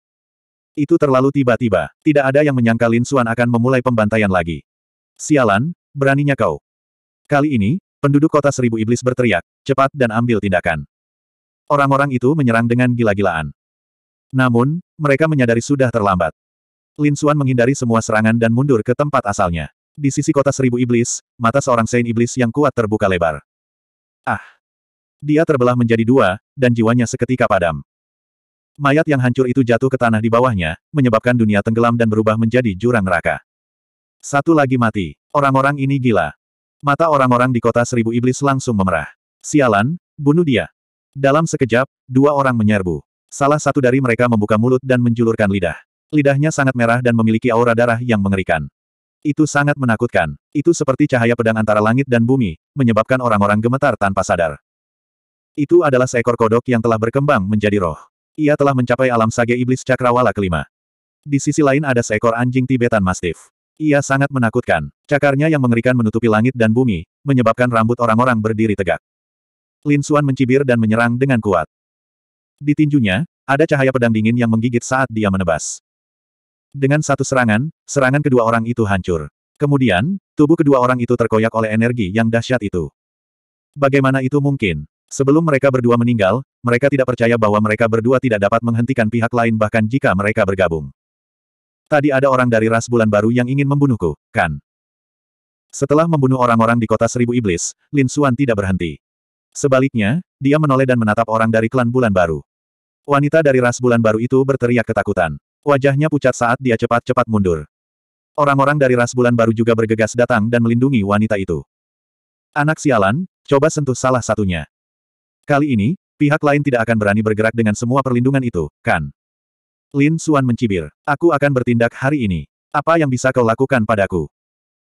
Itu terlalu tiba-tiba, tidak ada yang menyangka Lin Suan akan memulai pembantaian lagi. Sialan, beraninya kau. Kali ini, penduduk kota seribu iblis berteriak, cepat dan ambil tindakan. Orang-orang itu menyerang dengan gila-gilaan. Namun, mereka menyadari sudah terlambat. Lin Xuan menghindari semua serangan dan mundur ke tempat asalnya. Di sisi kota seribu iblis, mata seorang Saint Iblis yang kuat terbuka lebar. Ah! Dia terbelah menjadi dua, dan jiwanya seketika padam. Mayat yang hancur itu jatuh ke tanah di bawahnya, menyebabkan dunia tenggelam dan berubah menjadi jurang neraka. Satu lagi mati. Orang-orang ini gila. Mata orang-orang di kota seribu iblis langsung memerah. Sialan, bunuh dia. Dalam sekejap, dua orang menyerbu. Salah satu dari mereka membuka mulut dan menjulurkan lidah. Lidahnya sangat merah dan memiliki aura darah yang mengerikan. Itu sangat menakutkan. Itu seperti cahaya pedang antara langit dan bumi, menyebabkan orang-orang gemetar tanpa sadar. Itu adalah seekor kodok yang telah berkembang menjadi roh. Ia telah mencapai alam sage iblis cakrawala kelima. Di sisi lain ada seekor anjing Tibetan Mastiff. Ia sangat menakutkan. Cakarnya yang mengerikan menutupi langit dan bumi, menyebabkan rambut orang-orang berdiri tegak. Lin Xuan mencibir dan menyerang dengan kuat. Di tinjunya, ada cahaya pedang dingin yang menggigit saat dia menebas. Dengan satu serangan, serangan kedua orang itu hancur. Kemudian, tubuh kedua orang itu terkoyak oleh energi yang dahsyat itu. Bagaimana itu mungkin? Sebelum mereka berdua meninggal, mereka tidak percaya bahwa mereka berdua tidak dapat menghentikan pihak lain bahkan jika mereka bergabung. Tadi ada orang dari ras bulan baru yang ingin membunuhku, kan? Setelah membunuh orang-orang di kota seribu iblis, Lin Xuan tidak berhenti. Sebaliknya, dia menoleh dan menatap orang dari klan bulan baru. Wanita dari ras bulan baru itu berteriak ketakutan. Wajahnya pucat saat dia cepat-cepat mundur. Orang-orang dari ras bulan baru juga bergegas datang dan melindungi wanita itu. Anak sialan, coba sentuh salah satunya. Kali ini, pihak lain tidak akan berani bergerak dengan semua perlindungan itu, kan? Lin Suan mencibir. Aku akan bertindak hari ini. Apa yang bisa kau lakukan padaku?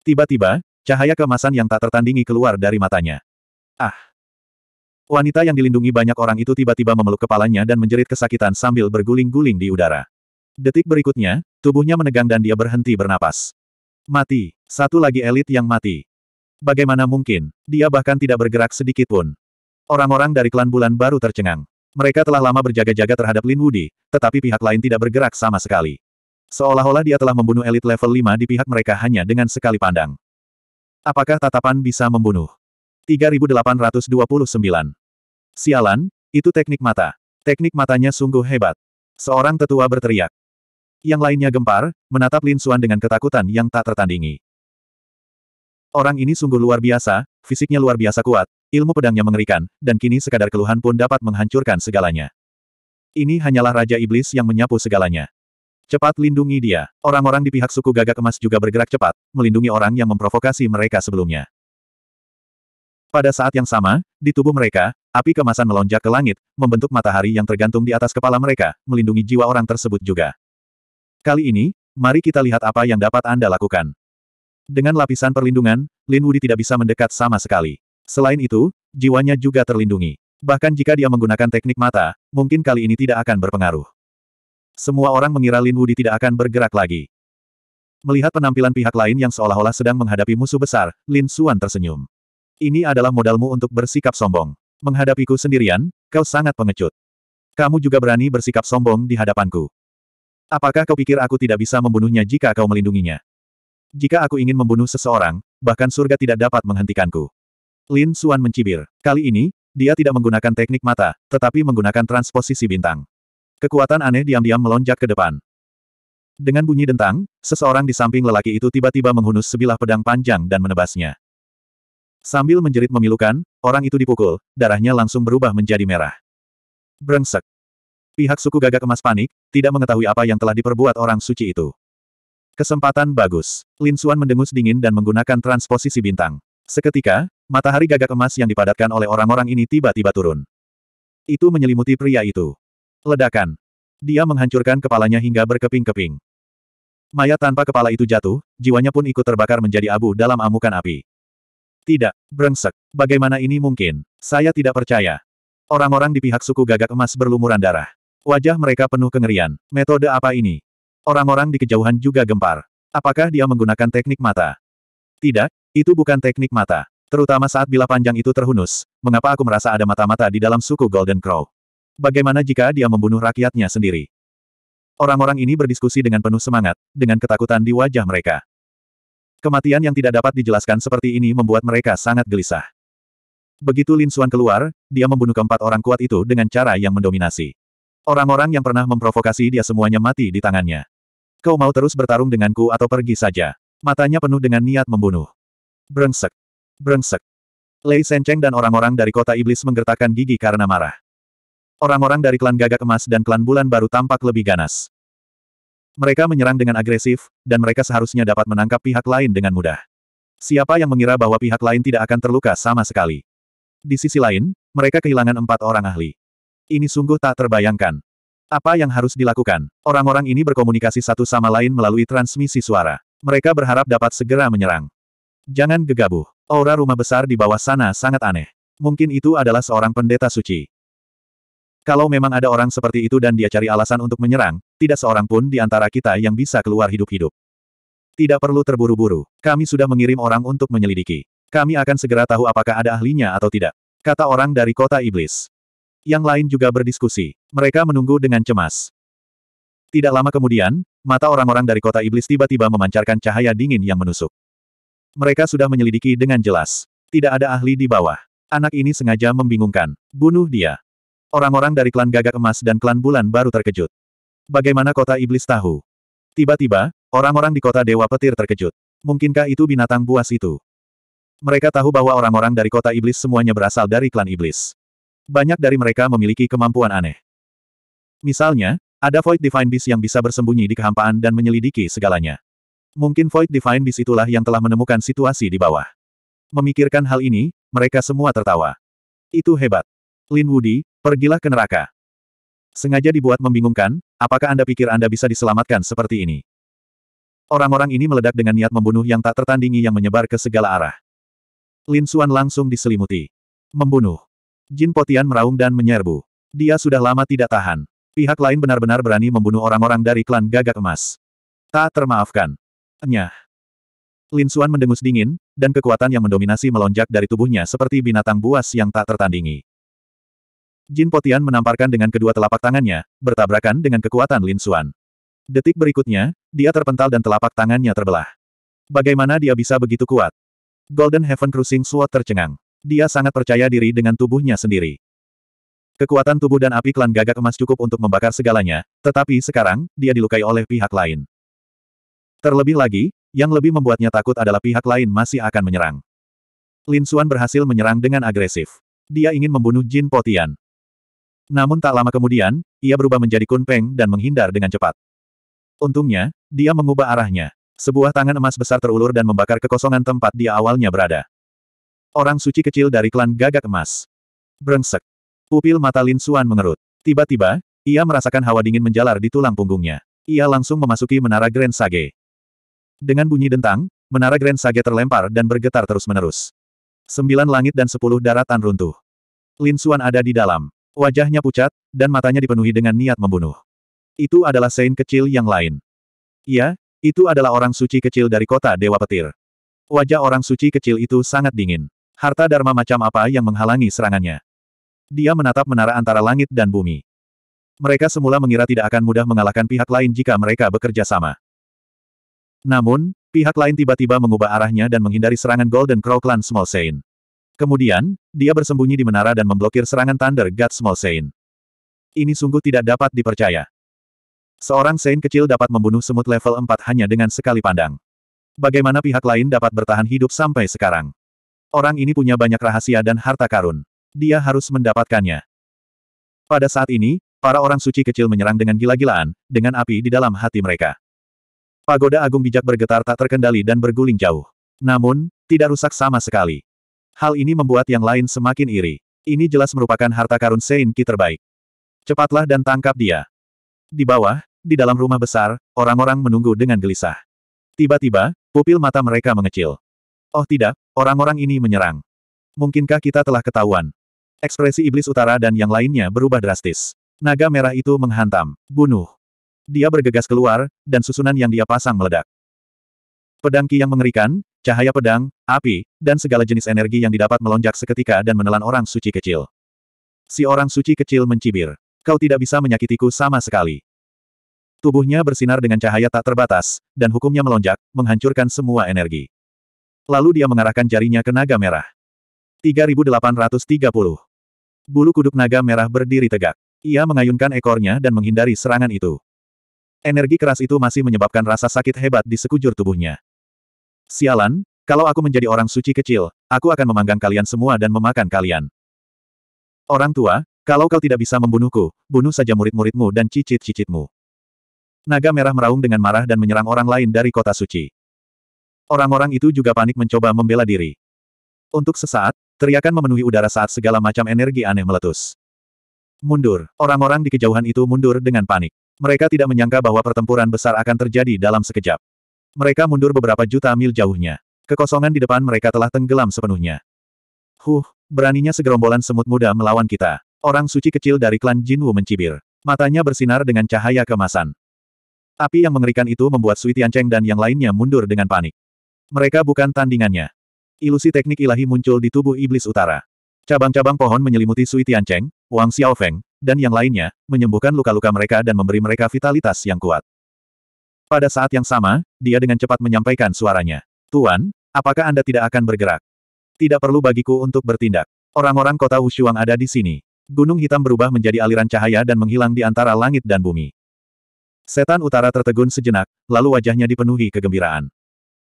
Tiba-tiba, cahaya kemasan yang tak tertandingi keluar dari matanya. Ah! Wanita yang dilindungi banyak orang itu tiba-tiba memeluk kepalanya dan menjerit kesakitan sambil berguling-guling di udara. Detik berikutnya, tubuhnya menegang dan dia berhenti bernapas. Mati. Satu lagi elit yang mati. Bagaimana mungkin? Dia bahkan tidak bergerak sedikit pun. Orang-orang dari klan bulan baru tercengang. Mereka telah lama berjaga-jaga terhadap Lin Wudi, tetapi pihak lain tidak bergerak sama sekali. Seolah-olah dia telah membunuh elit level 5 di pihak mereka hanya dengan sekali pandang. Apakah tatapan bisa membunuh? 3829. Sialan, itu teknik mata. Teknik matanya sungguh hebat. Seorang tetua berteriak. Yang lainnya gempar, menatap Lin Suan dengan ketakutan yang tak tertandingi. Orang ini sungguh luar biasa, fisiknya luar biasa kuat, ilmu pedangnya mengerikan, dan kini sekadar keluhan pun dapat menghancurkan segalanya. Ini hanyalah Raja Iblis yang menyapu segalanya. Cepat lindungi dia. Orang-orang di pihak suku gagak emas juga bergerak cepat, melindungi orang yang memprovokasi mereka sebelumnya. Pada saat yang sama, di tubuh mereka, api kemasan melonjak ke langit, membentuk matahari yang tergantung di atas kepala mereka, melindungi jiwa orang tersebut juga. Kali ini, mari kita lihat apa yang dapat Anda lakukan. Dengan lapisan perlindungan, Lin Wudi tidak bisa mendekat sama sekali. Selain itu, jiwanya juga terlindungi. Bahkan jika dia menggunakan teknik mata, mungkin kali ini tidak akan berpengaruh. Semua orang mengira Lin Wudi tidak akan bergerak lagi. Melihat penampilan pihak lain yang seolah-olah sedang menghadapi musuh besar, Lin Suan tersenyum. Ini adalah modalmu untuk bersikap sombong. Menghadapiku sendirian, kau sangat pengecut. Kamu juga berani bersikap sombong di hadapanku. Apakah kau pikir aku tidak bisa membunuhnya jika kau melindunginya? Jika aku ingin membunuh seseorang, bahkan surga tidak dapat menghentikanku. Lin Suan mencibir. Kali ini, dia tidak menggunakan teknik mata, tetapi menggunakan transposisi bintang. Kekuatan aneh diam-diam melonjak ke depan. Dengan bunyi dentang, seseorang di samping lelaki itu tiba-tiba menghunus sebilah pedang panjang dan menebasnya. Sambil menjerit memilukan, orang itu dipukul, darahnya langsung berubah menjadi merah. Brengsek. Pihak suku gagak emas panik, tidak mengetahui apa yang telah diperbuat orang suci itu. Kesempatan bagus. Lin Xuan mendengus dingin dan menggunakan transposisi bintang. Seketika, matahari gagak emas yang dipadatkan oleh orang-orang ini tiba-tiba turun. Itu menyelimuti pria itu. Ledakan. Dia menghancurkan kepalanya hingga berkeping-keping. Mayat tanpa kepala itu jatuh, jiwanya pun ikut terbakar menjadi abu dalam amukan api. Tidak, brengsek. Bagaimana ini mungkin? Saya tidak percaya. Orang-orang di pihak suku gagak emas berlumuran darah. Wajah mereka penuh kengerian. Metode apa ini? Orang-orang di kejauhan juga gempar. Apakah dia menggunakan teknik mata? Tidak, itu bukan teknik mata. Terutama saat bila panjang itu terhunus, mengapa aku merasa ada mata-mata di dalam suku Golden Crow? Bagaimana jika dia membunuh rakyatnya sendiri? Orang-orang ini berdiskusi dengan penuh semangat, dengan ketakutan di wajah mereka. Kematian yang tidak dapat dijelaskan seperti ini membuat mereka sangat gelisah. Begitu Lin Xuan keluar, dia membunuh keempat orang kuat itu dengan cara yang mendominasi. Orang-orang yang pernah memprovokasi dia semuanya mati di tangannya. Kau mau terus bertarung denganku atau pergi saja? Matanya penuh dengan niat membunuh. Brengsek. Brengsek. Lei Sencheng dan orang-orang dari kota iblis menggertakkan gigi karena marah. Orang-orang dari klan gagak emas dan klan bulan baru tampak lebih ganas. Mereka menyerang dengan agresif, dan mereka seharusnya dapat menangkap pihak lain dengan mudah. Siapa yang mengira bahwa pihak lain tidak akan terluka sama sekali? Di sisi lain, mereka kehilangan empat orang ahli. Ini sungguh tak terbayangkan. Apa yang harus dilakukan? Orang-orang ini berkomunikasi satu sama lain melalui transmisi suara. Mereka berharap dapat segera menyerang. Jangan gegabah. Aura rumah besar di bawah sana sangat aneh. Mungkin itu adalah seorang pendeta suci. Kalau memang ada orang seperti itu dan dia cari alasan untuk menyerang, tidak seorang pun di antara kita yang bisa keluar hidup-hidup. Tidak perlu terburu-buru. Kami sudah mengirim orang untuk menyelidiki. Kami akan segera tahu apakah ada ahlinya atau tidak. Kata orang dari kota iblis. Yang lain juga berdiskusi. Mereka menunggu dengan cemas. Tidak lama kemudian, mata orang-orang dari kota iblis tiba-tiba memancarkan cahaya dingin yang menusuk. Mereka sudah menyelidiki dengan jelas. Tidak ada ahli di bawah. Anak ini sengaja membingungkan. Bunuh dia. Orang-orang dari klan gagak emas dan klan bulan baru terkejut. Bagaimana kota iblis tahu? Tiba-tiba, orang-orang di kota dewa petir terkejut. Mungkinkah itu binatang buas itu? Mereka tahu bahwa orang-orang dari kota iblis semuanya berasal dari klan iblis. Banyak dari mereka memiliki kemampuan aneh. Misalnya, ada Void Divine Beast yang bisa bersembunyi di kehampaan dan menyelidiki segalanya. Mungkin Void Divine Beast itulah yang telah menemukan situasi di bawah. Memikirkan hal ini, mereka semua tertawa. Itu hebat. Lin Woody, Pergilah ke neraka. Sengaja dibuat membingungkan, apakah Anda pikir Anda bisa diselamatkan seperti ini? Orang-orang ini meledak dengan niat membunuh yang tak tertandingi yang menyebar ke segala arah. Lin Suan langsung diselimuti. Membunuh. Jin Potian meraung dan menyerbu. Dia sudah lama tidak tahan. Pihak lain benar-benar berani membunuh orang-orang dari klan gagak emas. Tak termaafkan. Enyah. Lin Suan mendengus dingin, dan kekuatan yang mendominasi melonjak dari tubuhnya seperti binatang buas yang tak tertandingi. Jin Potian menamparkan dengan kedua telapak tangannya, bertabrakan dengan kekuatan Lin Xuan. Detik berikutnya, dia terpental dan telapak tangannya terbelah. Bagaimana dia bisa begitu kuat? Golden Heaven Cruising Sword tercengang. Dia sangat percaya diri dengan tubuhnya sendiri. Kekuatan tubuh dan api klan gagak emas cukup untuk membakar segalanya, tetapi sekarang, dia dilukai oleh pihak lain. Terlebih lagi, yang lebih membuatnya takut adalah pihak lain masih akan menyerang. Lin Xuan berhasil menyerang dengan agresif. Dia ingin membunuh Jin Potian. Namun tak lama kemudian, ia berubah menjadi kunpeng dan menghindar dengan cepat. Untungnya, dia mengubah arahnya. Sebuah tangan emas besar terulur dan membakar kekosongan tempat dia awalnya berada. Orang suci kecil dari klan gagak emas. Brengsek. Pupil mata Lin Suan mengerut. Tiba-tiba, ia merasakan hawa dingin menjalar di tulang punggungnya. Ia langsung memasuki menara Grand Sage. Dengan bunyi dentang, menara Grand Sage terlempar dan bergetar terus-menerus. Sembilan langit dan sepuluh daratan runtuh. Lin Suan ada di dalam. Wajahnya pucat, dan matanya dipenuhi dengan niat membunuh. Itu adalah Sein kecil yang lain. Iya, itu adalah orang suci kecil dari kota Dewa Petir. Wajah orang suci kecil itu sangat dingin. Harta Dharma macam apa yang menghalangi serangannya? Dia menatap menara antara langit dan bumi. Mereka semula mengira tidak akan mudah mengalahkan pihak lain jika mereka bekerja sama. Namun, pihak lain tiba-tiba mengubah arahnya dan menghindari serangan Golden Crow Clan Small Saint. Kemudian, dia bersembunyi di menara dan memblokir serangan Thunder God Small Saint. Ini sungguh tidak dapat dipercaya. Seorang Saint kecil dapat membunuh semut level 4 hanya dengan sekali pandang. Bagaimana pihak lain dapat bertahan hidup sampai sekarang? Orang ini punya banyak rahasia dan harta karun. Dia harus mendapatkannya. Pada saat ini, para orang suci kecil menyerang dengan gila-gilaan, dengan api di dalam hati mereka. Pagoda Agung Bijak bergetar tak terkendali dan berguling jauh. Namun, tidak rusak sama sekali. Hal ini membuat yang lain semakin iri. Ini jelas merupakan harta karun Sein Ki terbaik. Cepatlah dan tangkap dia. Di bawah, di dalam rumah besar, orang-orang menunggu dengan gelisah. Tiba-tiba, pupil mata mereka mengecil. Oh tidak, orang-orang ini menyerang. Mungkinkah kita telah ketahuan? Ekspresi iblis utara dan yang lainnya berubah drastis. Naga merah itu menghantam, bunuh. Dia bergegas keluar, dan susunan yang dia pasang meledak. Pedang Ki yang mengerikan, cahaya pedang, api, dan segala jenis energi yang didapat melonjak seketika dan menelan orang suci kecil. Si orang suci kecil mencibir. Kau tidak bisa menyakitiku sama sekali. Tubuhnya bersinar dengan cahaya tak terbatas, dan hukumnya melonjak, menghancurkan semua energi. Lalu dia mengarahkan jarinya ke naga merah. 3830. Bulu kuduk naga merah berdiri tegak. Ia mengayunkan ekornya dan menghindari serangan itu. Energi keras itu masih menyebabkan rasa sakit hebat di sekujur tubuhnya. Sialan, kalau aku menjadi orang suci kecil, aku akan memanggang kalian semua dan memakan kalian. Orang tua, kalau kau tidak bisa membunuhku, bunuh saja murid-muridmu dan cicit-cicitmu. Naga merah meraung dengan marah dan menyerang orang lain dari kota suci. Orang-orang itu juga panik mencoba membela diri. Untuk sesaat, teriakan memenuhi udara saat segala macam energi aneh meletus. Mundur, orang-orang di kejauhan itu mundur dengan panik. Mereka tidak menyangka bahwa pertempuran besar akan terjadi dalam sekejap. Mereka mundur beberapa juta mil jauhnya. Kekosongan di depan mereka telah tenggelam sepenuhnya. Huh, beraninya segerombolan semut muda melawan kita. Orang suci kecil dari klan Jinwu mencibir. Matanya bersinar dengan cahaya kemasan. Api yang mengerikan itu membuat Sui Tiancheng dan yang lainnya mundur dengan panik. Mereka bukan tandingannya. Ilusi teknik ilahi muncul di tubuh iblis utara. Cabang-cabang pohon menyelimuti Sui Tiancheng, Wang Xiaofeng, dan yang lainnya, menyembuhkan luka-luka mereka dan memberi mereka vitalitas yang kuat. Pada saat yang sama, dia dengan cepat menyampaikan suaranya. Tuan, apakah Anda tidak akan bergerak? Tidak perlu bagiku untuk bertindak. Orang-orang kota Wushuang ada di sini. Gunung hitam berubah menjadi aliran cahaya dan menghilang di antara langit dan bumi. Setan utara tertegun sejenak, lalu wajahnya dipenuhi kegembiraan.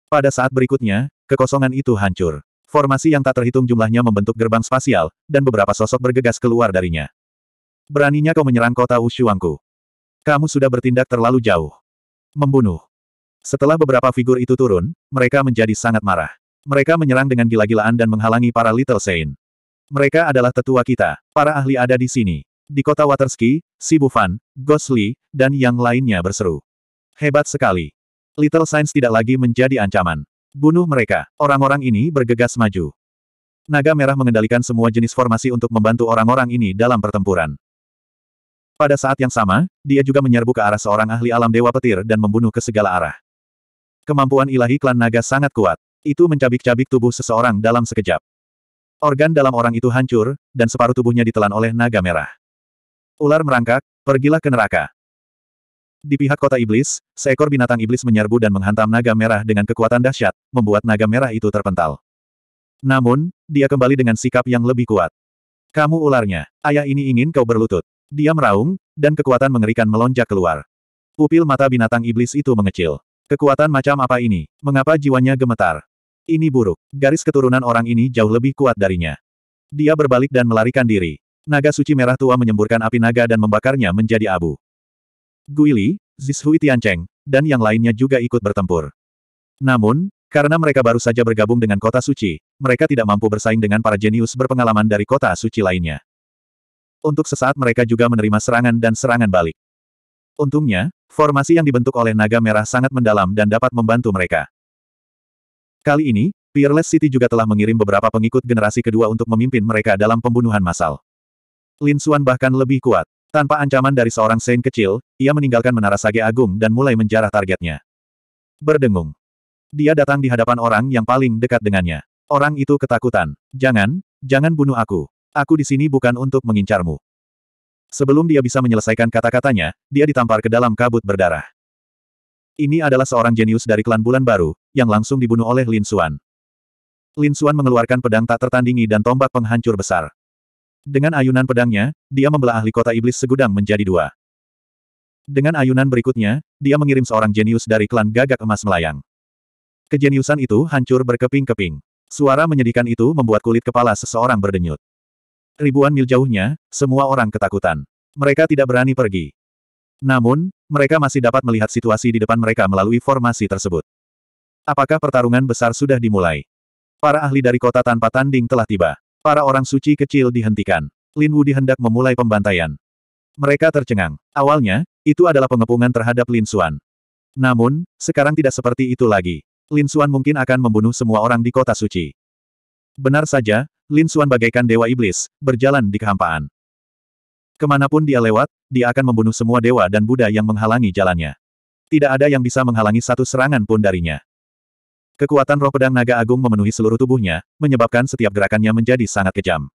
Pada saat berikutnya, kekosongan itu hancur. Formasi yang tak terhitung jumlahnya membentuk gerbang spasial, dan beberapa sosok bergegas keluar darinya. Beraninya kau menyerang kota Ushuangku. Kamu sudah bertindak terlalu jauh. Membunuh. Setelah beberapa figur itu turun, mereka menjadi sangat marah. Mereka menyerang dengan gila-gilaan dan menghalangi para Little Saint. Mereka adalah tetua kita, para ahli ada di sini. Di kota Waterski, Sibufan, Gosli, dan yang lainnya berseru. Hebat sekali. Little Saints tidak lagi menjadi ancaman. Bunuh mereka. Orang-orang ini bergegas maju. Naga merah mengendalikan semua jenis formasi untuk membantu orang-orang ini dalam pertempuran. Pada saat yang sama, dia juga menyerbu ke arah seorang ahli alam dewa petir dan membunuh ke segala arah. Kemampuan ilahi klan naga sangat kuat. Itu mencabik-cabik tubuh seseorang dalam sekejap. Organ dalam orang itu hancur, dan separuh tubuhnya ditelan oleh naga merah. Ular merangkak, pergilah ke neraka. Di pihak kota iblis, seekor binatang iblis menyerbu dan menghantam naga merah dengan kekuatan dahsyat, membuat naga merah itu terpental. Namun, dia kembali dengan sikap yang lebih kuat. Kamu ularnya, ayah ini ingin kau berlutut. Dia meraung, dan kekuatan mengerikan melonjak keluar. Pupil mata binatang iblis itu mengecil. Kekuatan macam apa ini? Mengapa jiwanya gemetar? Ini buruk. Garis keturunan orang ini jauh lebih kuat darinya. Dia berbalik dan melarikan diri. Naga suci merah tua menyemburkan api naga dan membakarnya menjadi abu. Guili, Zishui Tiancheng, dan yang lainnya juga ikut bertempur. Namun, karena mereka baru saja bergabung dengan kota suci, mereka tidak mampu bersaing dengan para jenius berpengalaman dari kota suci lainnya. Untuk sesaat mereka juga menerima serangan dan serangan balik. Untungnya, formasi yang dibentuk oleh naga merah sangat mendalam dan dapat membantu mereka. Kali ini, Peerless City juga telah mengirim beberapa pengikut generasi kedua untuk memimpin mereka dalam pembunuhan massal. Lin Xuan bahkan lebih kuat. Tanpa ancaman dari seorang Saint kecil, ia meninggalkan menara Sage Agung dan mulai menjarah targetnya. Berdengung. Dia datang di hadapan orang yang paling dekat dengannya. Orang itu ketakutan. Jangan, jangan bunuh aku. Aku di sini bukan untuk mengincarmu. Sebelum dia bisa menyelesaikan kata-katanya, dia ditampar ke dalam kabut berdarah. Ini adalah seorang jenius dari klan Bulan Baru, yang langsung dibunuh oleh Lin Xuan. Lin Xuan mengeluarkan pedang tak tertandingi dan tombak penghancur besar. Dengan ayunan pedangnya, dia membelah ahli kota iblis segudang menjadi dua. Dengan ayunan berikutnya, dia mengirim seorang jenius dari klan gagak emas melayang. Kejeniusan itu hancur berkeping-keping. Suara menyedihkan itu membuat kulit kepala seseorang berdenyut. Ribuan mil jauhnya, semua orang ketakutan. Mereka tidak berani pergi. Namun, mereka masih dapat melihat situasi di depan mereka melalui formasi tersebut. Apakah pertarungan besar sudah dimulai? Para ahli dari kota tanpa tanding telah tiba. Para orang suci kecil dihentikan. Lin Wu dihendak memulai pembantaian. Mereka tercengang. Awalnya, itu adalah pengepungan terhadap Lin Xuan. Namun, sekarang tidak seperti itu lagi. Lin Xuan mungkin akan membunuh semua orang di kota suci. Benar saja, Lin Xuan bagaikan dewa iblis, berjalan di kehampaan. Kemanapun dia lewat, dia akan membunuh semua dewa dan Buddha yang menghalangi jalannya. Tidak ada yang bisa menghalangi satu serangan pun darinya. Kekuatan roh pedang naga agung memenuhi seluruh tubuhnya, menyebabkan setiap gerakannya menjadi sangat kejam.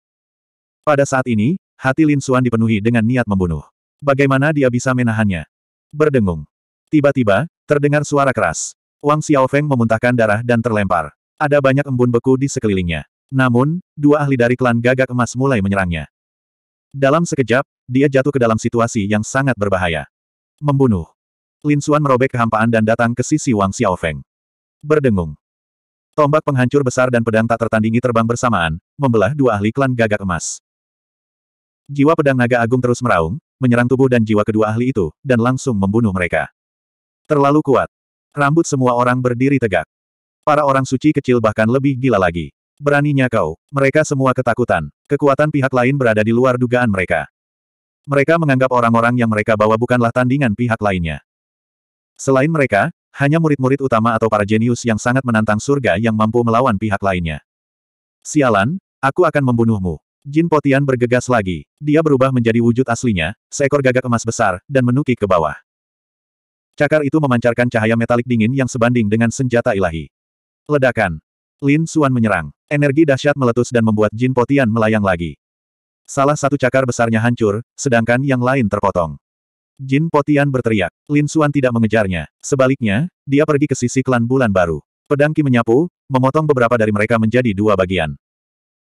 Pada saat ini, hati Lin Xuan dipenuhi dengan niat membunuh. Bagaimana dia bisa menahannya? Berdengung. Tiba-tiba, terdengar suara keras. Wang Xiaofeng memuntahkan darah dan terlempar. Ada banyak embun beku di sekelilingnya. Namun, dua ahli dari klan gagak emas mulai menyerangnya. Dalam sekejap, dia jatuh ke dalam situasi yang sangat berbahaya. Membunuh. Lin Xuan merobek kehampaan dan datang ke sisi Wang Xiaofeng. Berdengung. Tombak penghancur besar dan pedang tak tertandingi terbang bersamaan, membelah dua ahli klan gagak emas. Jiwa pedang naga agung terus meraung, menyerang tubuh dan jiwa kedua ahli itu, dan langsung membunuh mereka. Terlalu kuat. Rambut semua orang berdiri tegak. Para orang suci kecil bahkan lebih gila lagi. Beraninya kau, mereka semua ketakutan. Kekuatan pihak lain berada di luar dugaan mereka. Mereka menganggap orang-orang yang mereka bawa bukanlah tandingan pihak lainnya. Selain mereka, hanya murid-murid utama atau para jenius yang sangat menantang surga yang mampu melawan pihak lainnya. Sialan, aku akan membunuhmu. Jin Potian bergegas lagi. Dia berubah menjadi wujud aslinya, seekor gagak emas besar, dan menukik ke bawah. Cakar itu memancarkan cahaya metalik dingin yang sebanding dengan senjata ilahi. Ledakan. Lin Suan menyerang. Energi dahsyat meletus dan membuat Jin Potian melayang lagi. Salah satu cakar besarnya hancur, sedangkan yang lain terpotong. Jin Potian berteriak. Lin Suan tidak mengejarnya. Sebaliknya, dia pergi ke sisi klan bulan baru. Pedang Ki menyapu, memotong beberapa dari mereka menjadi dua bagian.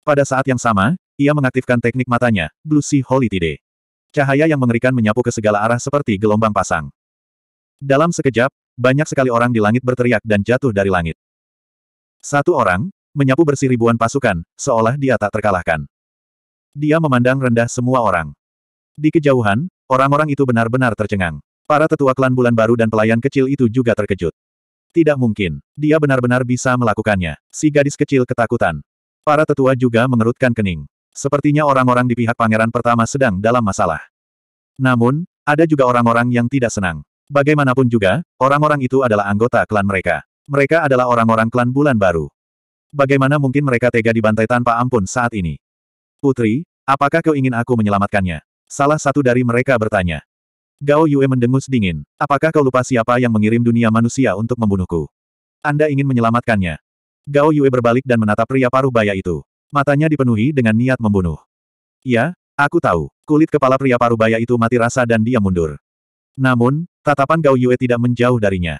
Pada saat yang sama, ia mengaktifkan teknik matanya, Blue Sea Holy Tide. Cahaya yang mengerikan menyapu ke segala arah seperti gelombang pasang. Dalam sekejap, banyak sekali orang di langit berteriak dan jatuh dari langit. Satu orang, menyapu bersih ribuan pasukan, seolah dia tak terkalahkan. Dia memandang rendah semua orang. Di kejauhan, orang-orang itu benar-benar tercengang. Para tetua klan bulan baru dan pelayan kecil itu juga terkejut. Tidak mungkin. Dia benar-benar bisa melakukannya. Si gadis kecil ketakutan. Para tetua juga mengerutkan kening. Sepertinya orang-orang di pihak pangeran pertama sedang dalam masalah. Namun, ada juga orang-orang yang tidak senang. Bagaimanapun juga, orang-orang itu adalah anggota klan mereka. Mereka adalah orang-orang klan bulan baru. Bagaimana mungkin mereka tega dibantai tanpa ampun saat ini? Putri, apakah kau ingin aku menyelamatkannya? Salah satu dari mereka bertanya. Gao Yue mendengus dingin. Apakah kau lupa siapa yang mengirim dunia manusia untuk membunuhku? Anda ingin menyelamatkannya. Gao Yue berbalik dan menatap pria paruh baya itu. Matanya dipenuhi dengan niat membunuh. Ya, aku tahu. Kulit kepala pria paruh baya itu mati rasa dan dia mundur. Namun, tatapan Gao Yue tidak menjauh darinya.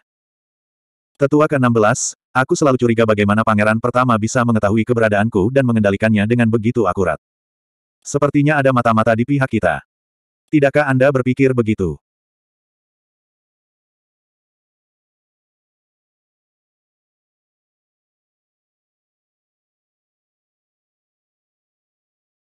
Tetua ke-16, aku selalu curiga bagaimana pangeran pertama bisa mengetahui keberadaanku dan mengendalikannya dengan begitu akurat. Sepertinya ada mata-mata di pihak kita. Tidakkah Anda berpikir begitu?